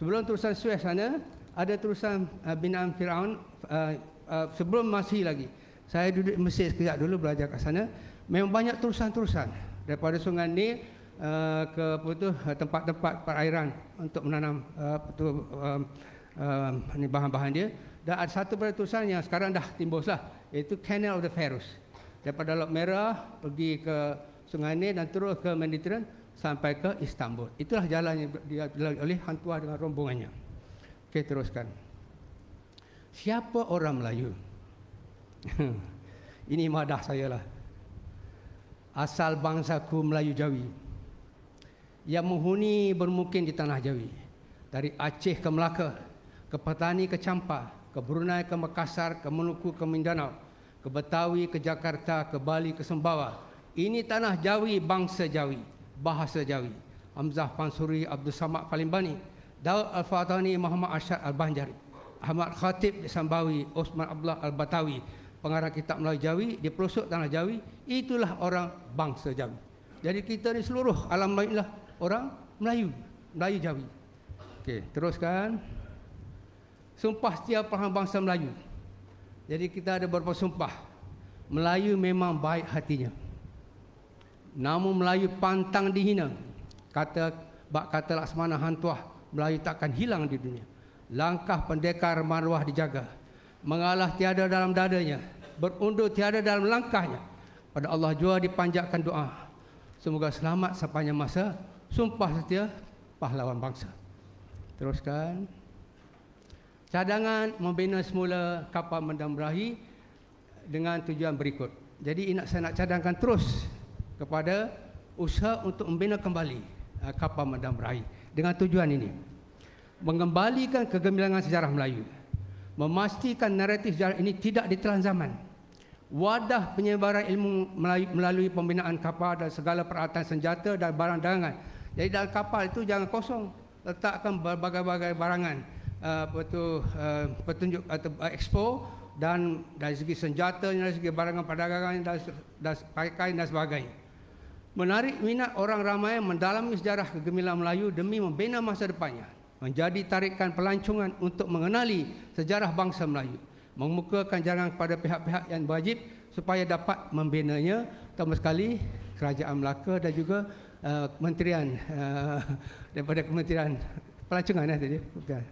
Speaker 2: Sebelum tulisan Suez sana, ada tulisan uh, ha, binaan Fir'aun uh, uh, sebelum Masih lagi. Saya duduk Mesir sekejap dulu belajar kat sana. Memang banyak tulisan-tulisan Daripada Sungai Nil, Eh, ke putu eh, tempat-tempat perairan untuk menanam putu uh, uh, bahan-bahan dia dan ada satu peratusan yang sekarang dah timbus lah iaitu Canal of the Faroes daripada Laut Merah pergi ke Sungai Nil dan terus ke Mediteran sampai ke Istanbul itulah jalan yang dilalui oleh hantu dengan rombongannya okey teruskan siapa orang Melayu ini madah saya lah asal bangsaku Melayu Jawi yang menghuni bermukim di tanah Jawi. Dari Aceh ke Melaka, ke Petani ke Champa, ke Brunei ke Makassar, ke Meluku ke Mindanao, ke Betawi ke Jakarta, ke Bali ke Sembawa. Ini tanah Jawi, bangsa Jawi, bahasa Jawi. Hamzah Pansuri Abdul Samad Palimbani, Daud Al-Fatani Muhammad Ashad Al-Banjari, Ahmad Khatib di Sambawi, Osman Abdullah Al-Batawi, pengarang kitab Melayu Jawi, di pelosok tanah Jawi, itulah orang bangsa Jawi. Jadi kita ni seluruh alam lainlah orang Melayu, Melayu Jawi. Okay, teruskan. Sumpah setiap paham bangsa Melayu. Jadi kita ada beberapa sumpah. Melayu memang baik hatinya. Namun Melayu pantang dihina. Kata bak kata Laksmana Hantuah, Melayu takkan hilang di dunia. Langkah pendekar marwah dijaga. Mengalah tiada dalam dadanya. Berundur tiada dalam langkahnya. Pada Allah jua dipanjatkan doa. Semoga selamat sepanjang masa sumpah setia pahlawan bangsa. Teruskan. Cadangan membina semula kapal mendam berahi dengan tujuan berikut. Jadi nak saya nak cadangkan terus kepada usaha untuk membina kembali uh, kapal mendam berahi dengan tujuan ini. Mengembalikan kegemilangan sejarah Melayu. Memastikan naratif sejarah ini tidak ditelan zaman. Wadah penyebaran ilmu melalui pembinaan kapal dan segala peralatan senjata dan barang dagangan jadi dalam kapal itu jangan kosong. Letakkan berbagai-bagai barangan. Betul eh, uh, eh, uh, petunjuk atau uh, expo dan dari segi senjata, dari segi barangan perdagangan dan, dan pakaian dan sebagainya. Menarik minat orang ramai mendalami sejarah kegemilangan Melayu demi membina masa depannya. Menjadi tarikan pelancongan untuk mengenali sejarah bangsa Melayu. Mengemukakan jangan kepada pihak-pihak yang wajib supaya dapat membinanya. Terutama sekali Kerajaan Melaka dan juga Eh, kementerian uh, daripada kementerian pelancongan eh tadi bukan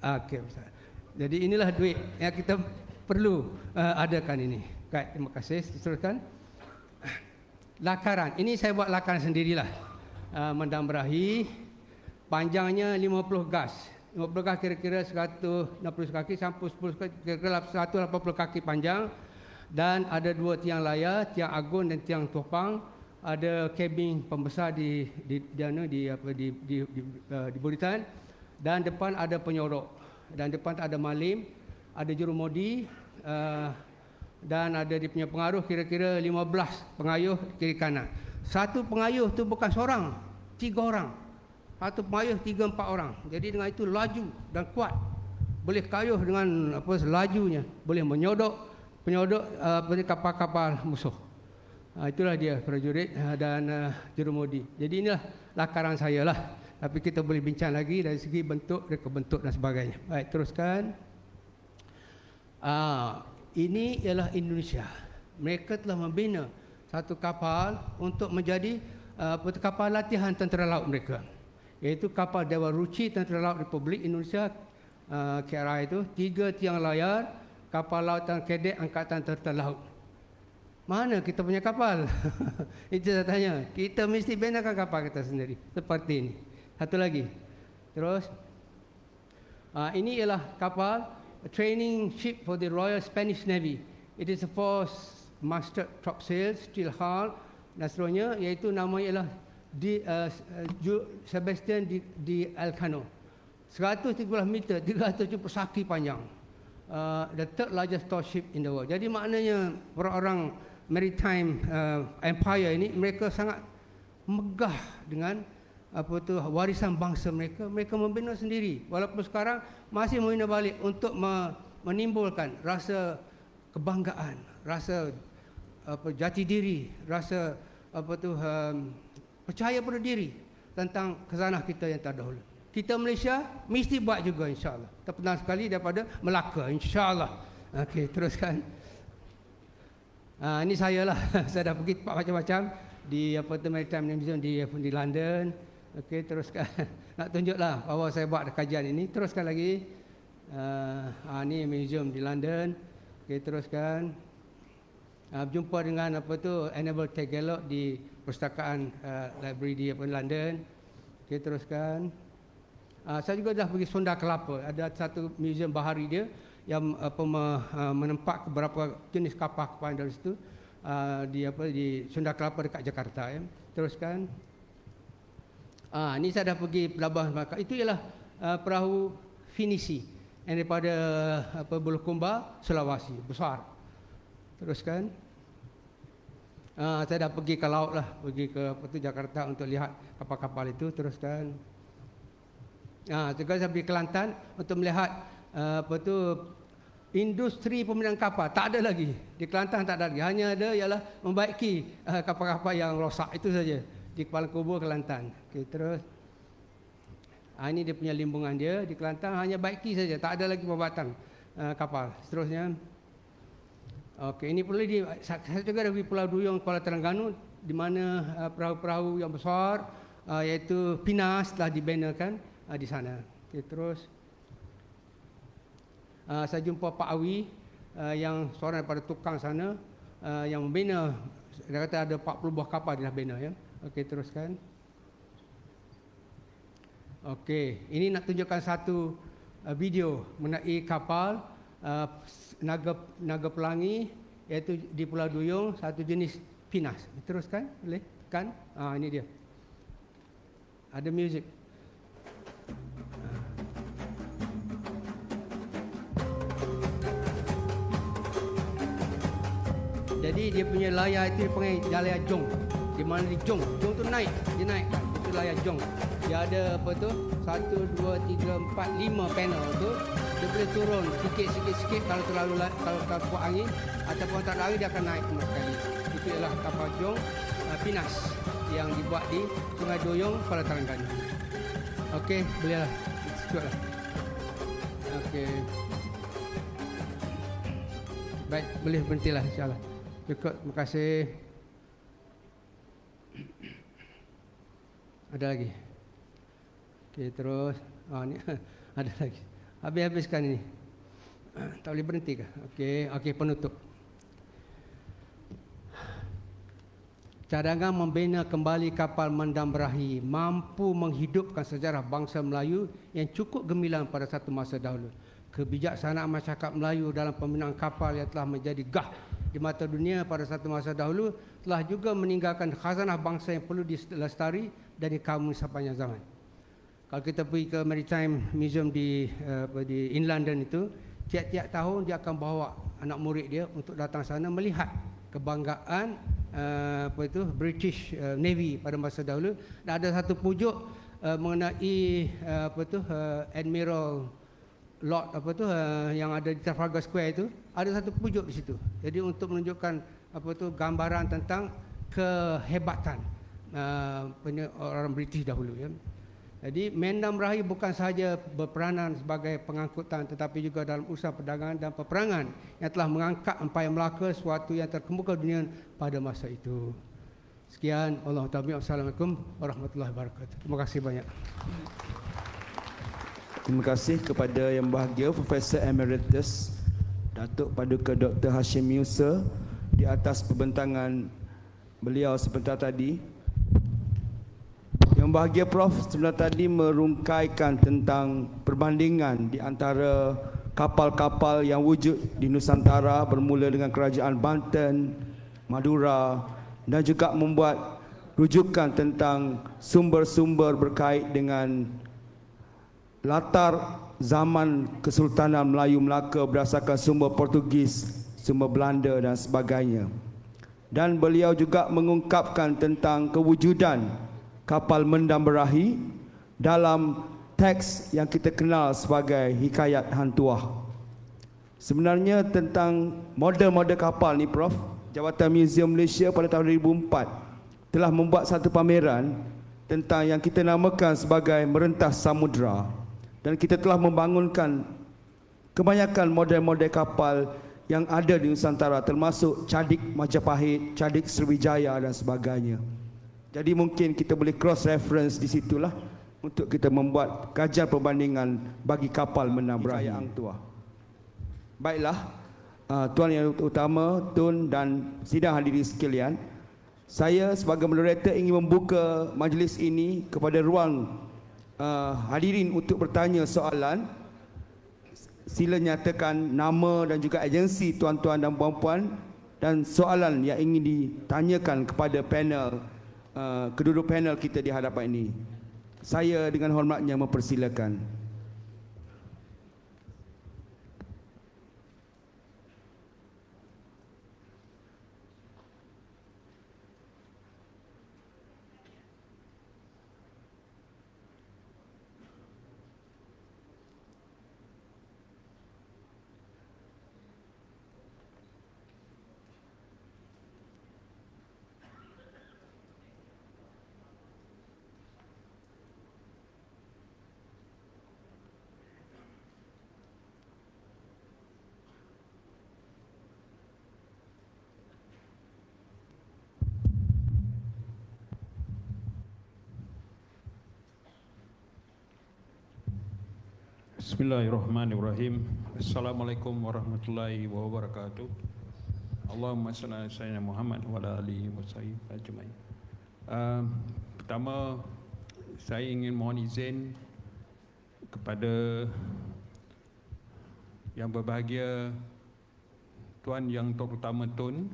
Speaker 2: ah, okey ustaz jadi inilah duit yang kita perlu uh, adakan ini Kak, terima kasih teruskan lakaran ini saya buat lakaran sendirilah uh, mendambrahi panjangnya 50 gas 50 gas kira-kira 160 kaki sampai 10 kira-kira 180 kaki panjang dan ada dua tiang layar tiang agun dan tiang topang ada kabin pembesar di di di di di di, di, eh, di, di buritan dan depan ada penyorok dan depan ada malim ada jurumodi uh, eh, dan ada dia punya pengaruh kira-kira 15 pengayuh kiri kanan satu pengayuh tu bukan seorang tiga orang satu pengayuh tiga empat orang jadi dengan itu laju dan kuat boleh kayuh dengan apa lajunya boleh menyodok penyodok uh, kapal-kapal musuh Ah, itulah dia prajurit ah, dan ah, jurumudi. Jadi inilah lakaran saya lah. Tapi kita boleh bincang lagi dari segi bentuk, reka bentuk dan sebagainya. Baik, teruskan. ini ialah Indonesia. Mereka telah membina satu kapal untuk menjadi kapal latihan tentera laut mereka. Iaitu kapal Dewa Ruci Tentera Laut Republik Indonesia, uh, KRI itu. Tiga tiang layar, kapal laut lautan kedek angkatan tentera laut mana kita punya kapal? Itu saya tanya. Kita mesti bina kapal kita sendiri. Seperti ini. Satu lagi. Terus. Uh, ini ialah kapal. A training ship for the Royal Spanish Navy. It is a force master top sail, steel hull. Dan seterusnya iaitu namanya ialah di uh, Sebastian di, di Elcano. 130 meter, 370 saki panjang. Uh, the third largest tall ship in the world. Jadi maknanya orang-orang maritime uh, empire ini mereka sangat megah dengan apa tu warisan bangsa mereka mereka membina sendiri walaupun sekarang masih membina balik untuk menimbulkan rasa kebanggaan rasa apa jati diri rasa apa tu um, percaya pada diri tentang kezanah kita yang terdahulu kita Malaysia mesti buat juga insyaallah terpenal sekali daripada Melaka insyaallah okey teruskan Uh, ah, ini saya lah. saya dah pergi tempat macam-macam di apa tu Maritime Museum di di London. Okey, teruskan. Nak tunjuklah bahawa saya buat kajian ini. Teruskan lagi. Uh, ah, uh, ah, ini museum di London. Okey, teruskan. Uh, berjumpa dengan apa tu Enable Tech di perpustakaan uh, library di apa London. Okey, teruskan. Uh, saya juga dah pergi Sunda Kelapa. Ada satu museum bahari dia yang apa eh, menempat beberapa jenis kapal kapal dari situ eh, di apa di Sunda Kelapa dekat Jakarta ya. Teruskan. Ah ini saya dah pergi pelabuhan Melaka. Itu ialah eh, perahu Finisi daripada apa Bulukumba, Sulawesi, besar. Teruskan. Ah saya dah pergi ke laut lah, pergi ke apa tu Jakarta untuk lihat kapal-kapal itu. Teruskan. Ah juga saya pergi Kelantan untuk melihat apa tu industri pembinaan kapal tak ada lagi di Kelantan tak ada lagi hanya ada ialah membaiki eh, kapal-kapal yang rosak itu saja di Kuala Kubur Kelantan okey terus ha, ini dia punya limbungan dia di Kelantan hanya baiki saja tak ada lagi pembuatan uh, kapal seterusnya okey ini perlu di saya juga ada di Pulau Duyung Kuala Terengganu di mana uh, perahu-perahu yang besar uh, iaitu Pinas telah dibina kan uh, di sana okey terus Ah, saya jumpa Pak Awi uh, yang seorang daripada tukang sana uh, yang membina dia kata ada 40 buah kapal dia dah bina ya. Okey teruskan. Okey, ini nak tunjukkan satu uh, video mengenai kapal uh, naga naga pelangi iaitu di Pulau Duyung satu jenis pinas. Teruskan boleh? Kan? Ah uh, ini dia. Ada music. Jadi dia punya layar itu dia panggil layar jong. Di mana di jong? Jong tu naik, dia naik. Itu layar jong. Dia ada apa tu? Satu, dua, tiga, empat, lima panel tu. Dia boleh turun sikit-sikit sikit kalau terlalu kalau kau buat angin ataupun tak lari dia akan naik sama sekali. Itu ialah kapal jong uh, Pinas yang dibuat di Sungai joyong Kuala Terengganu. Okey, belilah. Cukuplah. Okey. Baik, boleh berhenti lah, insyaallah. Cukup, terima kasih. Ada lagi? Okey, terus. Oh, ni ada lagi. Habis-habiskan ini. Tak boleh berhenti ke? Okey, okey penutup. Cadangan membina kembali kapal mendam berahi mampu menghidupkan sejarah bangsa Melayu yang cukup gemilang pada satu masa dahulu. Kebijaksanaan masyarakat Melayu dalam pembinaan kapal yang telah menjadi gah di mata dunia pada satu masa dahulu telah juga meninggalkan khazanah bangsa yang perlu dilestari dan dikamun sepanjang zaman. Kalau kita pergi ke Maritime Museum di uh, di in London itu, tiap-tiap tahun dia akan bawa anak murid dia untuk datang sana melihat kebanggaan eh, apa itu British eh, Navy pada masa dahulu. Dan ada satu pujuk mengenai apa itu Admiral lot apa tu uh, yang ada di Trafalgar Square itu ada satu pujuk di situ. Jadi untuk menunjukkan apa tu gambaran tentang kehebatan uh, orang British dahulu ya. Jadi Mendam Rahi bukan sahaja berperanan sebagai pengangkutan tetapi juga dalam usaha perdagangan dan peperangan yang telah mengangkat Empayar Melaka suatu yang terkemuka dunia pada masa itu. Sekian Allah Assalamualaikum warahmatullahi wabarakatuh. Terima kasih banyak.
Speaker 1: Terima kasih kepada Yang Bahagia Profesor Emeritus Datuk Paduka Dr. Hashim Yusa di atas pembentangan beliau sebentar tadi. Yang Bahagia Prof sebentar tadi merungkaikan tentang perbandingan di antara kapal-kapal yang wujud di Nusantara bermula dengan kerajaan Banten, Madura dan juga membuat rujukan tentang sumber-sumber berkait dengan latar zaman Kesultanan Melayu Melaka berdasarkan semua Portugis, semua Belanda dan sebagainya. Dan beliau juga mengungkapkan tentang kewujudan kapal mendam berahi dalam teks yang kita kenal sebagai Hikayat Hantuah. Sebenarnya tentang model-model kapal ni Prof, Jabatan Museum Malaysia pada tahun 2004 telah membuat satu pameran tentang yang kita namakan sebagai Merentas Samudra dan kita telah membangunkan kebanyakan model-model kapal yang ada di Nusantara termasuk Cadik Majapahit, Cadik Sriwijaya dan sebagainya. Jadi mungkin kita boleh cross reference di situlah untuk kita membuat kajian perbandingan bagi kapal menabrak yang tua. Baiklah, uh, tuan yang utama, tun dan sidang hadirin sekalian, saya sebagai moderator ingin membuka majlis ini kepada ruang uh, hadirin untuk bertanya soalan sila nyatakan nama dan juga agensi tuan-tuan dan puan-puan dan soalan yang ingin ditanyakan kepada panel uh, eh, kedua panel kita di hadapan ini saya dengan hormatnya mempersilakan
Speaker 3: Bismillahirrahmanirrahim. Assalamualaikum warahmatullahi wabarakatuh. Allahumma salli ala sayyidina Muhammad wa ala alihi wa sahbihi ajma'in. Uh, pertama saya ingin mohon izin kepada yang berbahagia Tuan Yang Terutama Tun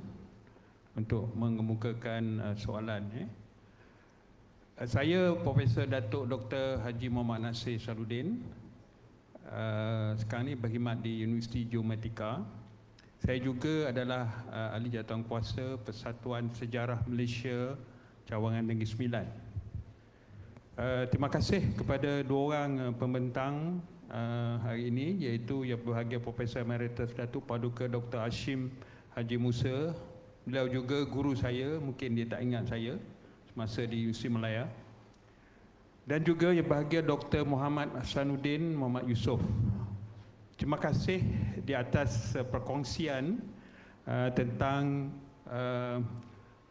Speaker 3: untuk mengemukakan uh, soalan eh. uh, saya Profesor Datuk Dr. Haji Muhammad Nasir Saludin Eh, sekarang ni berkhidmat di Universiti Geomatika. Saya juga adalah uh, ahli jawatan kuasa Persatuan Sejarah Malaysia Cawangan Negeri Sembilan. Uh, terima kasih kepada dua orang uh, pembentang uh, hari ini iaitu Yang Berbahagia Profesor Emeritus Datuk Paduka Dr. Hashim Haji Musa. Beliau juga guru saya, mungkin dia tak ingat saya semasa di Universiti Melayu dan juga yang bahagia Dr. Muhammad Hasanuddin Muhammad Yusof. Terima kasih di atas uh, perkongsian uh, tentang uh,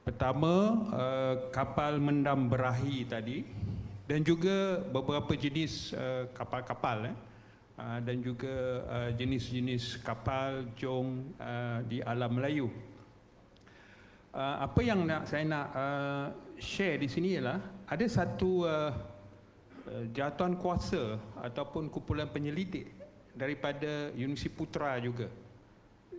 Speaker 3: pertama uh, kapal mendam berahi tadi dan juga beberapa jenis uh, kapal-kapal eh, uh, dan juga uh, jenis-jenis kapal jong uh, di alam Melayu. Uh, apa yang nak saya nak uh, share di sini ialah ada satu uh, Eh, jatuhan kuasa ataupun kumpulan penyelidik daripada Universiti Putra juga.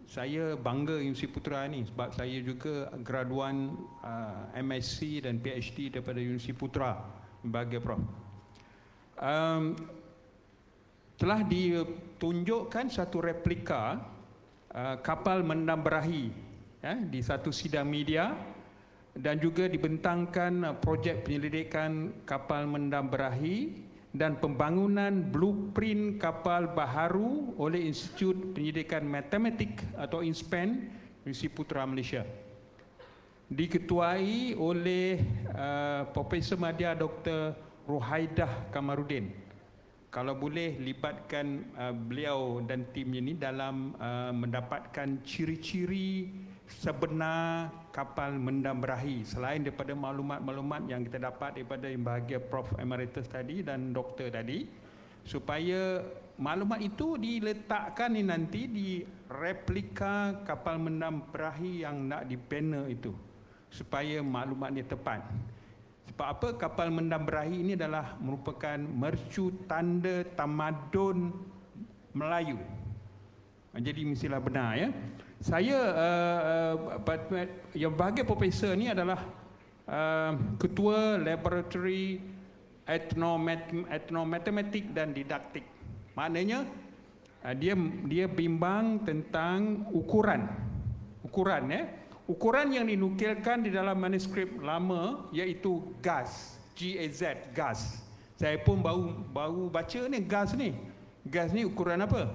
Speaker 3: Saya bangga Universiti Putra ni sebab saya juga graduan uh, eh, MSc dan PhD daripada Universiti Putra sebagai Prof. Um, telah ditunjukkan satu replika uh, kapal mendam eh, di satu sidang media dan juga dibentangkan uh, projek penyelidikan kapal mendam berahi dan pembangunan blueprint kapal baharu oleh Institut Penyelidikan Matematik atau INSPEN Universiti Putra Malaysia diketuai oleh uh, Profesor Madya Dr. Ruhaidah Kamarudin kalau boleh libatkan uh, beliau dan timnya ini dalam uh, mendapatkan ciri-ciri sebenar kapal mendamrahi selain daripada maklumat-maklumat yang kita dapat daripada yang bahagia Prof Emeritus tadi dan doktor tadi supaya maklumat itu diletakkan ni nanti di replika kapal mendamrahi yang nak dipanel itu supaya maklumatnya tepat sebab apa kapal mendamrahi ini adalah merupakan mercu tanda tamadun Melayu jadi mestilah benar ya saya uh, uh, yang bahagian profesor ni adalah uh, ketua laboratory etnomatematik dan didaktik. Maknanya uh, dia dia bimbang tentang ukuran. Ukuran ya. Eh? Ukuran yang dinukilkan di dalam manuskrip lama iaitu gas, G Z gas. Saya pun baru baru baca ni gas ni. Gas ni ukuran apa?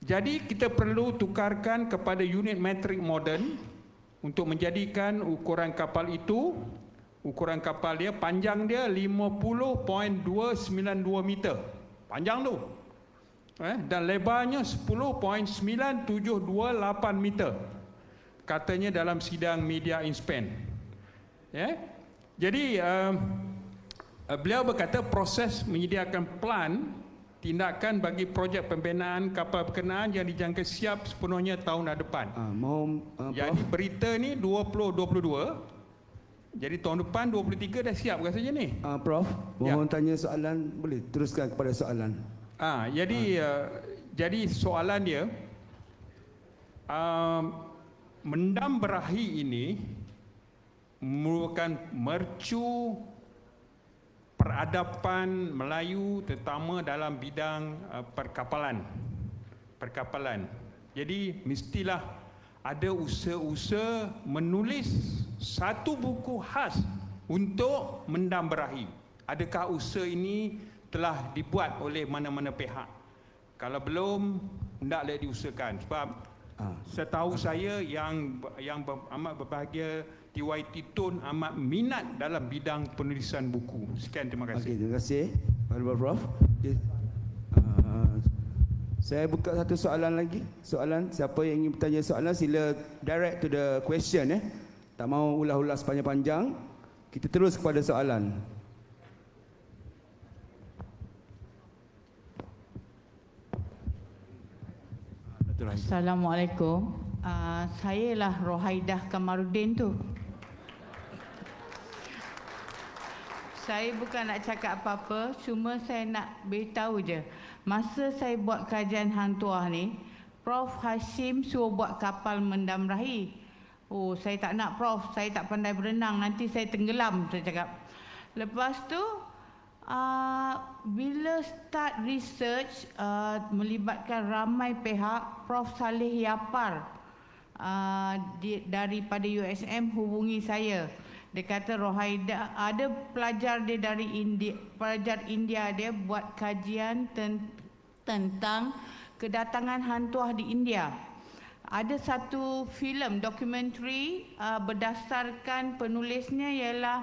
Speaker 3: Jadi kita perlu tukarkan kepada unit metric moden untuk menjadikan ukuran kapal itu ukuran kapal dia panjang dia 50.292 meter. Panjang tu. Eh dan lebarnya 10.9728 meter. Katanya dalam sidang media Inspan. Yeah. Jadi uh, beliau berkata proses menyediakan plan tindakan bagi projek pembinaan kapal berkenaan yang dijangka siap sepenuhnya tahun hadapan. Uh, ah, mohon, uh, ah, Jadi berita ni 2022. Jadi tahun depan 23 dah siap rasanya ni. Uh, Prof,
Speaker 1: mohon ya. tanya soalan boleh teruskan kepada soalan.
Speaker 3: Ah, jadi ha. uh, jadi soalan dia uh, mendam berahi ini merupakan mercu peradaban Melayu terutama dalam bidang uh, perkapalan. Perkapalan. Jadi mestilah ada usaha-usaha menulis satu buku khas untuk mendamberahi. Adakah usaha ini telah dibuat oleh mana-mana pihak? Kalau belum, hendaklah diusahakan sebab ah. setahu saya yang yang amat berbahagia TYT Tun amat minat dalam bidang penulisan buku. Sekian terima kasih.
Speaker 1: Okay, terima kasih. Baru-baru Okay. Uh, saya buka satu soalan lagi. Soalan siapa yang ingin bertanya soalan sila direct to the question eh. Tak mau ulah-ulah sepanjang panjang. Kita terus kepada soalan.
Speaker 4: Assalamualaikum. Uh, saya lah Rohaidah Kamarudin tu. saya bukan nak cakap apa-apa, cuma saya nak beritahu je. Masa saya buat kajian Hang Tuah ni, Prof Hashim suruh buat kapal mendam rahi. Oh, saya tak nak Prof, saya tak pandai berenang, nanti saya tenggelam, saya cakap. Lepas tu, uh, bila start research uh, melibatkan ramai pihak, Prof Saleh Yapar uh, di, daripada USM hubungi saya. Saya. Dia kata Rohaida ada pelajar dia dari India, pelajar India dia buat kajian ten, tentang kedatangan hantuah di India. Ada satu filem dokumentari uh, berdasarkan penulisnya ialah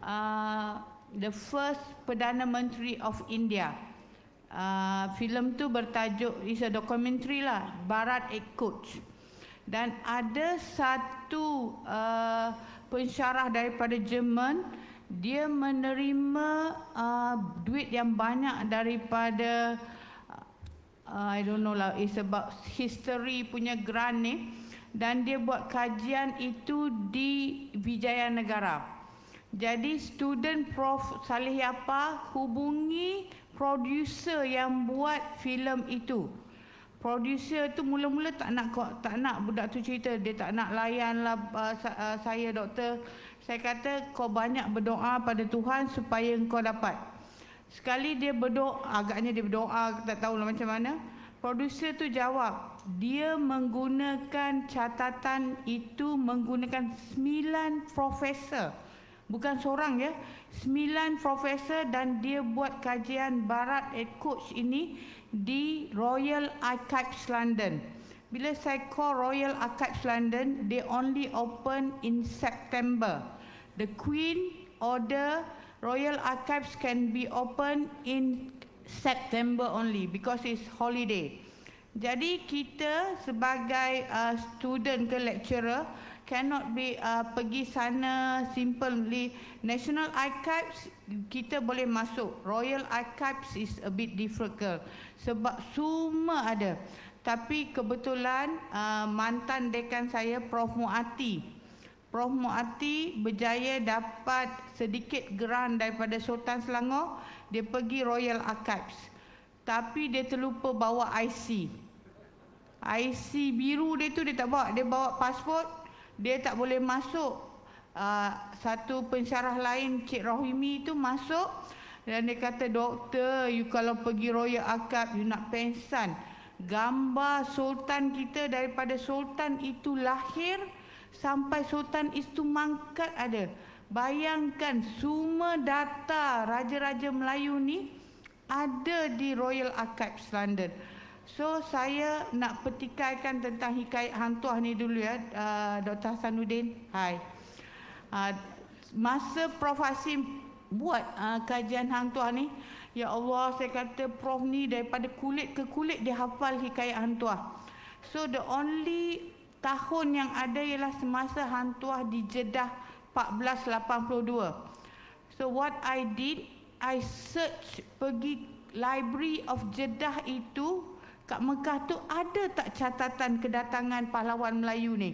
Speaker 4: uh, the first perdana menteri of India. Uh, filem tu bertajuk is a documentary lah Barat Ek Dan ada satu uh, pensyarah daripada Jerman dia menerima uh, duit yang banyak daripada uh, I don't know lah it's about history punya grant ni dan dia buat kajian itu di Vijaya Negara. Jadi student Prof Salih Yapa hubungi producer yang buat filem itu producer tu mula-mula tak nak tak nak budak tu cerita dia tak nak layanlah uh, uh, saya doktor saya kata kau banyak berdoa pada Tuhan supaya kau dapat sekali dia berdoa agaknya dia berdoa tak tahu macam mana producer tu jawab dia menggunakan catatan itu menggunakan sembilan profesor bukan seorang ya sembilan profesor dan dia buat kajian barat at coach ini di Royal Archives London. Bila saya call Royal Archives London, they only open in September. The Queen order Royal Archives can be open in September only because it's holiday. Jadi kita sebagai uh, student ke lecturer, cannot be uh, pergi sana simply national archives kita boleh masuk royal archives is a bit difficult sebab semua ada tapi kebetulan uh, mantan dekan saya prof muati prof muati berjaya dapat sedikit geran daripada sultan selangor dia pergi royal archives tapi dia terlupa bawa ic IC biru dia tu dia tak bawa. Dia bawa pasport, dia tak boleh masuk uh, satu pensyarah lain Cik Rohimi tu masuk dan dia kata doktor you kalau pergi Royal Akab you nak pensan gambar sultan kita daripada sultan itu lahir sampai sultan itu mangkat ada bayangkan semua data raja-raja Melayu ni ada di Royal Archives London. So saya nak petikaikan tentang hikayat hantuah ni dulu ya uh, Dr. Hasanuddin Hai uh, Masa Prof. Hasim buat uh, kajian hantuah ni Ya Allah saya kata Prof ni daripada kulit ke kulit dia hafal hikayat hantuah So the only tahun yang ada ialah semasa hantuah di Jeddah 1482 So what I did I search pergi library of Jeddah itu kat Mekah tu ada tak catatan kedatangan pahlawan Melayu ni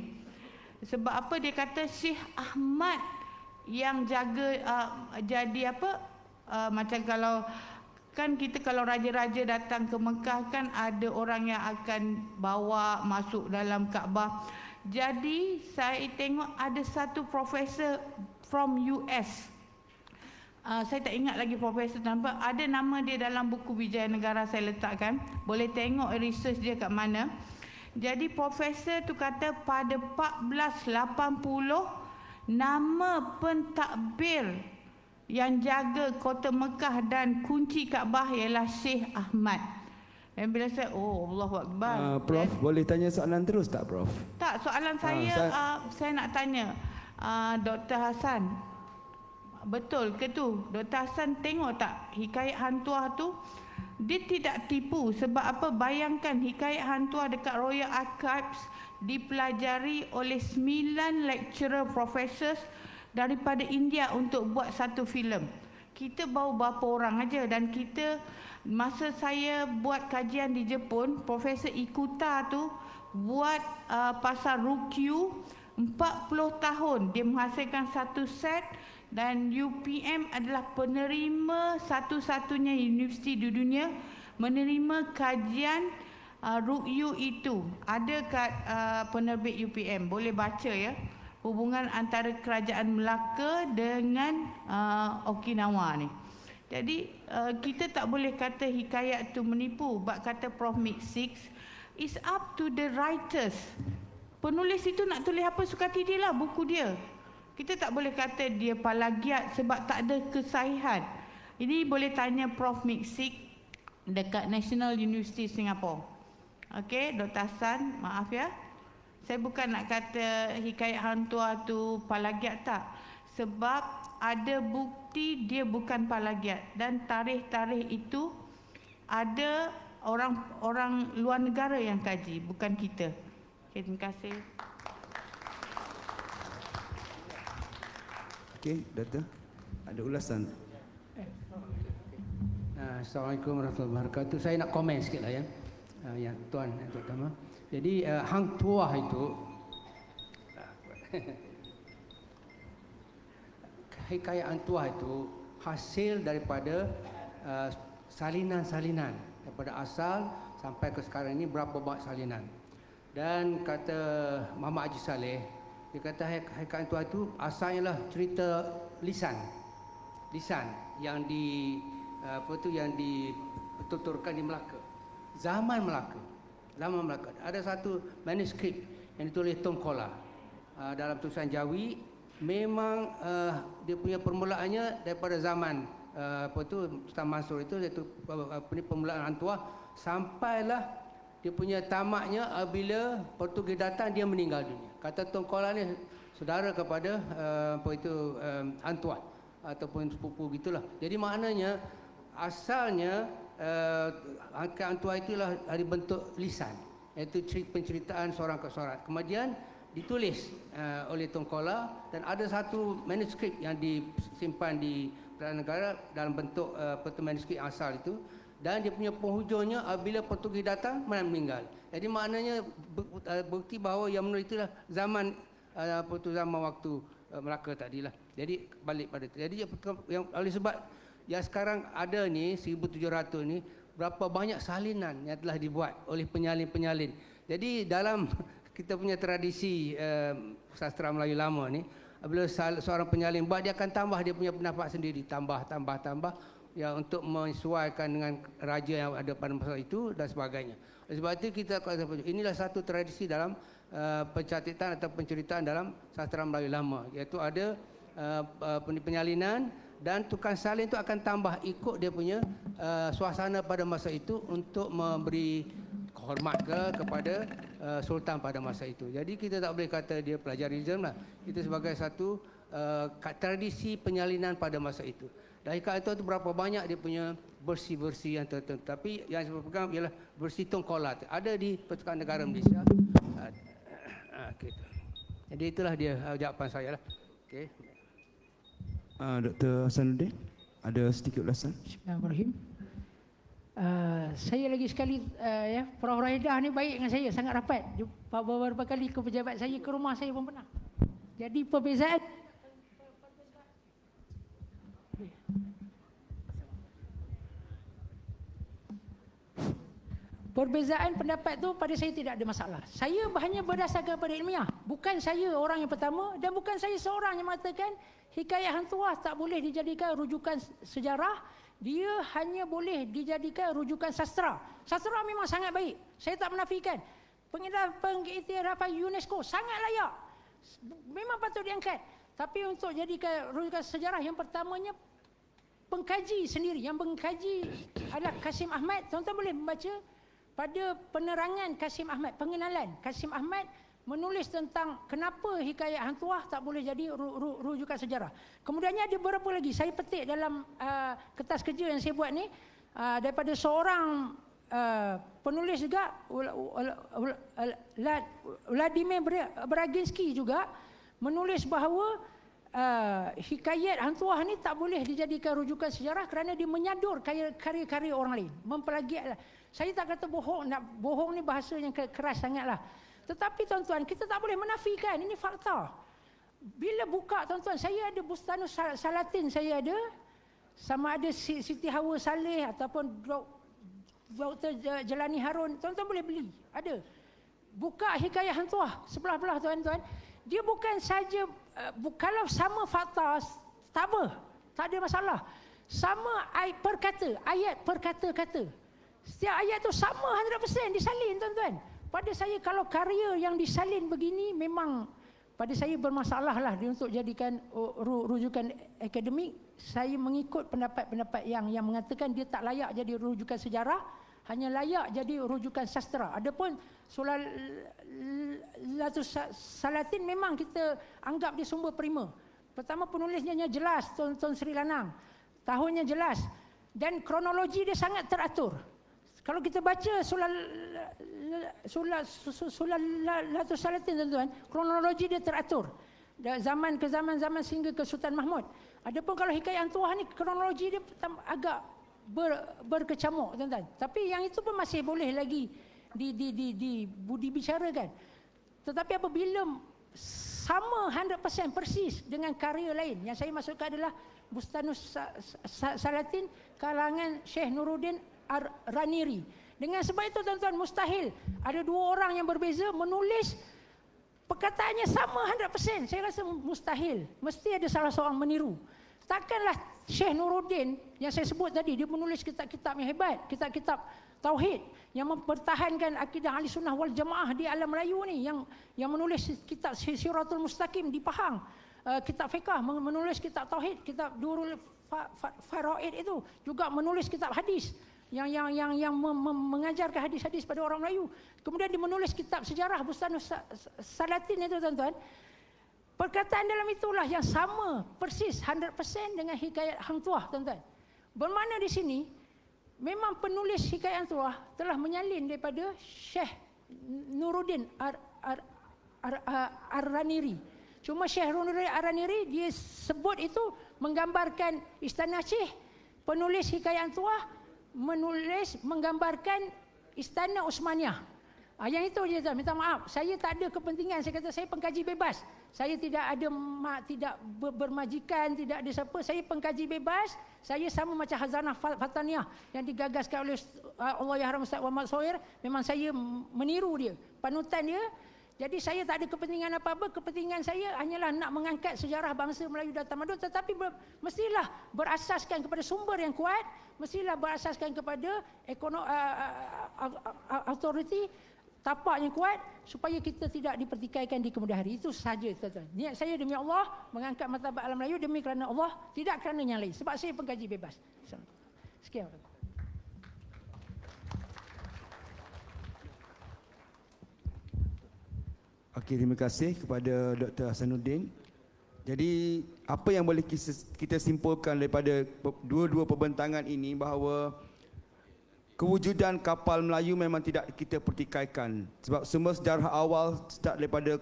Speaker 4: sebab apa dia kata Syekh Ahmad yang jaga uh, jadi apa uh, macam kalau kan kita kalau raja-raja datang ke Mekah kan ada orang yang akan bawa masuk dalam Kaabah jadi saya tengok ada satu profesor from US Uh, saya tak ingat lagi profesor tanpa ada nama dia dalam buku Bijaya Negara saya letakkan boleh tengok research dia kat mana jadi profesor tu kata pada 1480 nama pentadbir yang jaga kota Mekah dan kunci Kaabah ialah Syekh Ahmad dan bila saya oh Allahuakbar uh,
Speaker 1: ah, prof dan, boleh tanya soalan terus tak prof
Speaker 4: tak soalan ah, saya uh, saya, uh, saya nak tanya uh, Dr Hasan Betul ke tu? Dr. Hassan tengok tak hikayat hantuah tu? Dia tidak tipu sebab apa bayangkan hikayat hantuah dekat Royal Archives dipelajari oleh 9 lecturer professors daripada India untuk buat satu filem. Kita bawa berapa orang aja dan kita masa saya buat kajian di Jepun, Profesor Ikuta tu buat uh, pasal Rukyu 40 tahun dia menghasilkan satu set dan UPM adalah penerima satu-satunya universiti di dunia menerima kajian uh, RUKU itu ada kat uh, penerbit UPM boleh baca ya hubungan antara kerajaan Melaka dengan uh, Okinawa ni jadi uh, kita tak boleh kata hikayat tu menipu bab kata Prof Mix Six is up to the writers penulis itu nak tulis apa suka tidilah buku dia kita tak boleh kata dia palagiat sebab tak ada kesahihan. Ini boleh tanya Prof. Miksik dekat National University Singapore. Okey, Dr. Hassan, maaf ya. Saya bukan nak kata hikayat hantu tu palagiat tak. Sebab ada bukti dia bukan palagiat dan tarikh-tarikh itu ada orang-orang luar negara yang kaji, bukan kita. Okay, terima kasih.
Speaker 2: Okey, data. Ada ulasan. Eh, ah, Assalamualaikum warahmatullahi wabarakatuh. Saya nak komen sikit lah ya. Ah, ya tuan yang terutama. Jadi ah, hang tuah itu hikayat hang tuah itu hasil daripada salinan-salinan daripada asal sampai ke sekarang ini berapa banyak salinan. Dan kata Mama Haji Saleh dia kata hakikat Tuhan itu asalnya lah cerita lisan. Lisan yang di apa tu yang dituturkan di Melaka. Zaman Melaka. lama Melaka. Ada satu manuskrip yang ditulis Tom Kola uh, dalam tulisan Jawi memang uh, dia punya permulaannya daripada zaman uh, apa tu Sultan Mansur itu iaitu uh, permulaan Antuah sampailah dia punya tamaknya uh, bila Portugis datang dia meninggal dunia. Kata Tun Kuala ni saudara kepada uh, apa itu um, Antuan ataupun sepupu gitulah. Jadi maknanya asalnya uh, angkat Antuan itulah dari bentuk lisan iaitu cerita penceritaan seorang ke seorang. Kemudian ditulis uh, oleh Tun dan ada satu manuskrip yang disimpan di Perdana Negara dalam bentuk uh, manuskrip asal itu dan dia punya penghujungnya apabila uh, Portugis datang mana meninggal. Jadi maknanya uh, bukti bahawa yang menurut itulah zaman uh, apa tu zaman waktu Melaka tadilah. Jadi balik pada itu. Jadi yang oleh sebab yang sekarang ada ni 1700 ni berapa banyak salinan yang telah dibuat oleh penyalin-penyalin. Jadi dalam kita punya tradisi uh, sastra Melayu lama ni bila seorang penyalin buat dia akan tambah dia punya pendapat sendiri tambah tambah tambah yang untuk menyesuaikan dengan raja yang ada pada masa itu dan sebagainya. Sebab itu kita kata inilah satu tradisi dalam uh, eh, pencatatan atau penceritaan dalam sastra Melayu lama iaitu ada uh, penyalinan dan tukang salin itu akan tambah ikut dia punya uh, suasana pada masa itu untuk memberi hormat ke kepada uh, sultan pada masa itu. Jadi kita tak boleh kata dia pelajar Islam Itu sebagai satu uh, tradisi penyalinan pada masa itu. Dan ikat itu, itu berapa banyak dia punya bersih-bersih yang tertentu. Tapi yang saya pegang ialah bersih tongkolat. Ada di Pertukaran Negara Malaysia. Okay. Ah, ah, Jadi itulah dia ah, jawapan saya. Lah. Okay.
Speaker 1: Uh, Dr. Hassanuddin, ada sedikit ulasan?
Speaker 5: Bismillahirrahmanirrahim. Uh, saya lagi sekali, uh, ya, Prof. Rahidah ni baik dengan saya, sangat rapat. Jumpa beberapa kali ke pejabat saya, ke rumah saya pun pernah. Jadi perbezaan Perbezaan pendapat tu pada saya tidak ada masalah. Saya hanya berdasarkan pada ilmiah. Bukan saya orang yang pertama dan bukan saya seorang yang mengatakan hikayat hantuah tak boleh dijadikan rujukan sejarah. Dia hanya boleh dijadikan rujukan sastra. Sastra memang sangat baik. Saya tak menafikan. Pengiraf pengiktirafan UNESCO sangat layak. Memang patut diangkat. Tapi untuk jadikan rujukan sejarah yang pertamanya pengkaji sendiri. Yang pengkaji adalah Kasim Ahmad. Tuan-tuan boleh membaca pada penerangan Kasim Ahmad, pengenalan Kasim Ahmad menulis tentang kenapa hikayat hantuah tak boleh jadi ru, ru, rujukan sejarah. Kemudiannya ada beberapa lagi. Saya petik dalam uh, kertas kerja yang saya buat ni uh, daripada seorang uh, penulis juga Vladimir Braginski juga menulis bahawa uh, hikayat hantuah ni tak boleh dijadikan rujukan sejarah kerana dia menyadur karya-karya orang lain. Memperlagiatlah. Saya tak kata bohong, nak bohong ni bahasa yang keras sangatlah. Tetapi tuan-tuan, kita tak boleh menafikan, ini fakta. Bila buka tuan-tuan, saya ada Bustanus Salatin saya ada. Sama ada Siti Hawa Saleh ataupun Dr. Jelani Harun, tuan-tuan boleh beli, ada. Buka hikayah hantuah sebelah-belah tuan-tuan. Dia bukan saja, eh, kalau sama fakta, tak apa. Tak ada masalah. Sama ayat perkata, ayat perkata-kata. Setiap ayat tu sama 100% disalin tuan-tuan. Pada saya kalau karya yang disalin begini memang pada saya bermasalah lah dia untuk jadikan oh, rujukan akademik. Saya mengikut pendapat-pendapat yang yang mengatakan dia tak layak jadi rujukan sejarah. Hanya layak jadi rujukan sastra. Adapun surah Salatin memang kita anggap dia sumber prima. Pertama penulisnya jelas Tuan, Tuan Sri Lanang. Tahunnya jelas. Dan kronologi dia sangat teratur. Kalau kita baca surah surah surah Salatin tuan-tuan, kronologi dia teratur. Dari zaman ke zaman-zaman sehingga ke Sultan Mahmud. Adapun kalau hikayat Antuah ni kronologi dia agak ber, berkecamuk tuan-tuan. Tapi yang itu pun masih boleh lagi di di di di budi bicarakan. Tetapi apabila sama 100% persis dengan karya lain yang saya maksudkan adalah Bustanus Salatin kalangan Syekh Nuruddin Raniri. Dengan sebab itu tuan-tuan mustahil ada dua orang yang berbeza menulis perkataannya sama 100%. Saya rasa mustahil. Mesti ada salah seorang meniru. Takkanlah Syekh Nuruddin yang saya sebut tadi dia menulis kitab-kitab yang hebat, kitab-kitab tauhid yang mempertahankan akidah Ahli Sunnah wal Jamaah di alam Melayu ni yang yang menulis kitab Siratul Mustaqim di Pahang, uh, kitab fiqh, menulis kitab tauhid, kitab Durul Faraid itu juga menulis kitab hadis yang yang yang yang mem, mem, mengajarkan hadis-hadis pada orang Melayu. Kemudian dia menulis kitab sejarah Bustanus Salatin itu tuan-tuan. Perkataan dalam itulah yang sama persis 100% dengan hikayat Hang Tuah tuan-tuan. Bermana di sini memang penulis hikayat Hang Tuah telah menyalin daripada Syekh Nuruddin Ar Ar Ar Ar Araniri. Cuma Syekh Nuruddin Araniri dia sebut itu menggambarkan Istana Syekh penulis hikayat Hang Tuah menulis menggambarkan istana Osmaniyah. Ah yang itu dia minta maaf. Saya tak ada kepentingan. Saya kata saya pengkaji bebas. Saya tidak ada mak, tidak bermajikan, tidak ada siapa. Saya pengkaji bebas. Saya sama macam Hazanah Fataniah yang digagaskan oleh ah, Allah Yahram Ustaz Muhammad Sawir. Memang saya meniru dia. Panutan dia. Jadi saya tak ada kepentingan apa-apa. Kepentingan saya hanyalah nak mengangkat sejarah bangsa Melayu dan Tamadun. Tetapi mestilah berasaskan kepada sumber yang kuat mestilah berasaskan kepada ekonomi uh, authority tapak yang kuat supaya kita tidak dipertikaikan di kemudian hari itu saja tuan-tuan niat saya demi Allah mengangkat martabat alam Melayu demi kerana Allah tidak kerana yang lain sebab saya pengkaji bebas sekian
Speaker 1: Okey, terima kasih kepada Dr. Hasanuddin. Jadi apa yang boleh kita simpulkan daripada dua-dua pembentangan ini bahawa kewujudan kapal Melayu memang tidak kita pertikaikan sebab sumber sejarah awal start daripada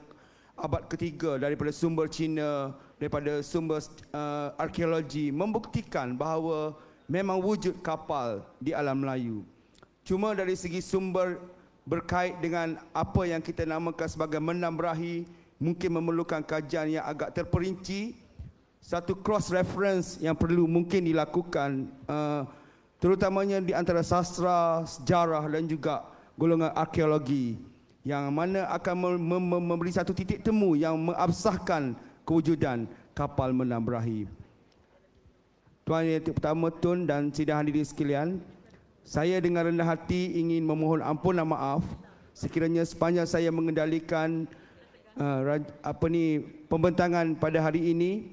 Speaker 1: abad ketiga daripada sumber Cina daripada sumber uh, arkeologi membuktikan bahawa memang wujud kapal di alam Melayu. Cuma dari segi sumber berkait dengan apa yang kita namakan sebagai menambrahi mungkin memerlukan kajian yang agak terperinci satu cross reference yang perlu mungkin dilakukan uh, terutamanya di antara sastra sejarah dan juga golongan arkeologi yang mana akan mem- mem- memberi satu titik temu yang mengabsahkan kewujudan kapal menang Tuan Yang Pertama Tun dan Sidang Hadirin sekalian saya dengan rendah hati ingin memohon ampun dan maaf sekiranya sepanjang saya mengendalikan uh, apa ni pembentangan pada hari ini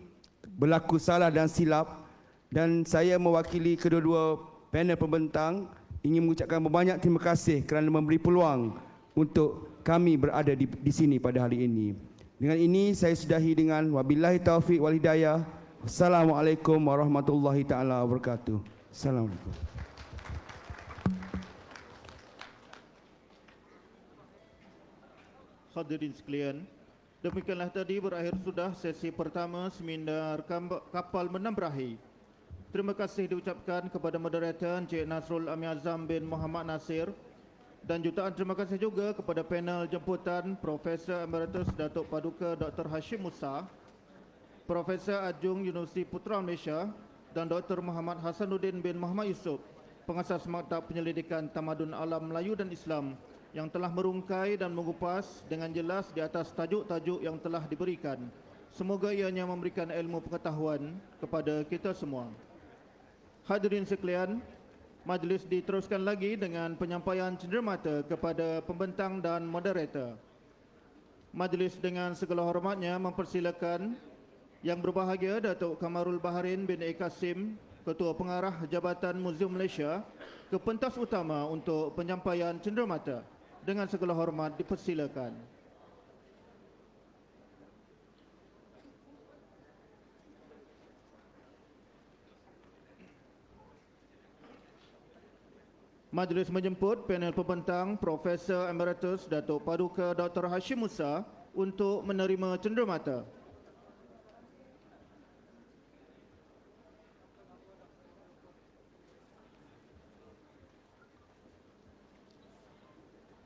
Speaker 1: berlaku salah dan silap dan saya mewakili kedua-dua panel pembentang ingin mengucapkan banyak terima kasih kerana memberi peluang untuk kami berada di, di sini pada hari ini. Dengan ini saya sudahi dengan wabillahi taufik wal hidayah. Assalamualaikum warahmatullahi taala wabarakatuh. Assalamualaikum.
Speaker 6: hadirin sekalian. Demikianlah tadi berakhir sudah sesi pertama seminar kapal menambrahi. Terima kasih diucapkan kepada moderator Encik Nasrul Amin Azam bin Muhammad Nasir dan jutaan terima kasih juga kepada panel jemputan Profesor Emeritus Datuk Paduka Dr. Hashim Musa, Profesor Ajung Universiti Putra Malaysia dan Dr. Muhammad Hasanuddin bin Muhammad Yusuf, pengasas Maktab Penyelidikan Tamadun Alam Melayu dan Islam yang telah merungkai dan mengupas dengan jelas di atas tajuk-tajuk yang telah diberikan. Semoga ianya memberikan ilmu pengetahuan kepada kita semua. Hadirin sekalian, majlis diteruskan lagi dengan penyampaian cendermata kepada pembentang dan moderator. Majlis dengan segala hormatnya mempersilakan yang berbahagia Datuk Kamarul Baharin bin Eka Sim, Ketua Pengarah Jabatan Muzium Malaysia ke pentas utama untuk penyampaian cendermata dengan segala hormat dipersilakan. Majlis menjemput panel pembentang Profesor Emeritus Datuk Paduka Dr. Hashim Musa untuk menerima cenderamata.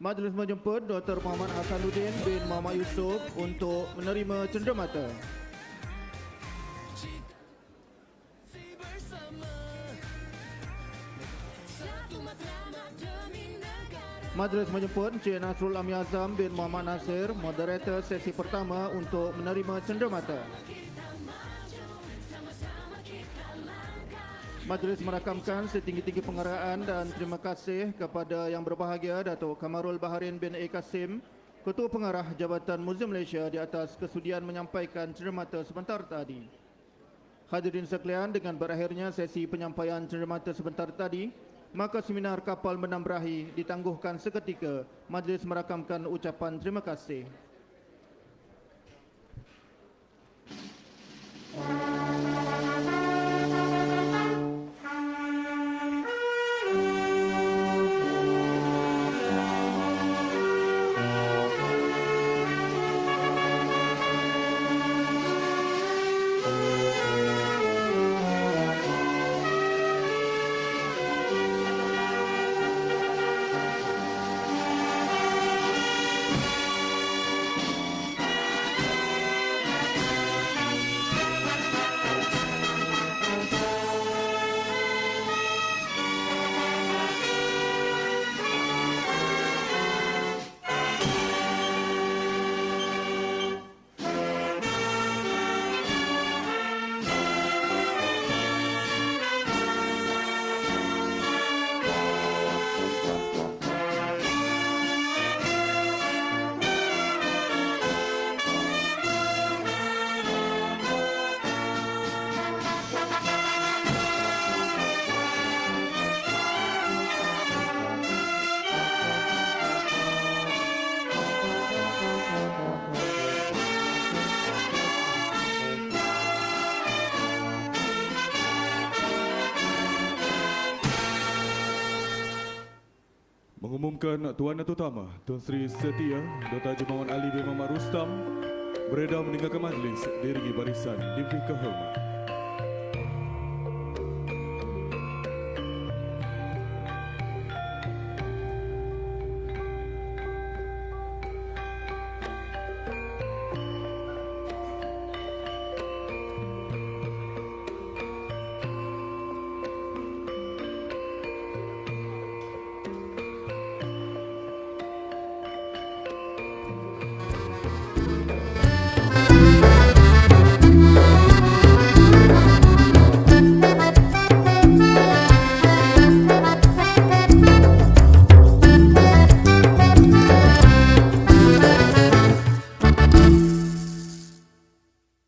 Speaker 6: Majlis menjemput Dr. Muhammad Hassanuddin bin Muhammad Yusof untuk menerima cendermata. Majlis menjemput Encik Nasrul Amiazam bin Muhammad Nasir, moderator sesi pertama untuk menerima cendermata. Majlis merakamkan setinggi-tinggi penghargaan dan terima kasih kepada yang berbahagia Datuk Kamarul Baharin bin A. Kasim, Ketua Pengarah Jabatan Muzium Malaysia di atas kesudian menyampaikan cermata sebentar tadi. Hadirin sekalian, dengan berakhirnya sesi penyampaian cermata sebentar tadi, maka seminar kapal menambrahi ditangguhkan seketika Majlis merakamkan ucapan terima kasih. Thank you.
Speaker 1: Dipersembahkan Tuan Datuk Utama Tuan Sri Setia Dr. Jemawan Ali bin Mamat Rustam Beredar meninggalkan majlis Diri barisan Dipi kehormat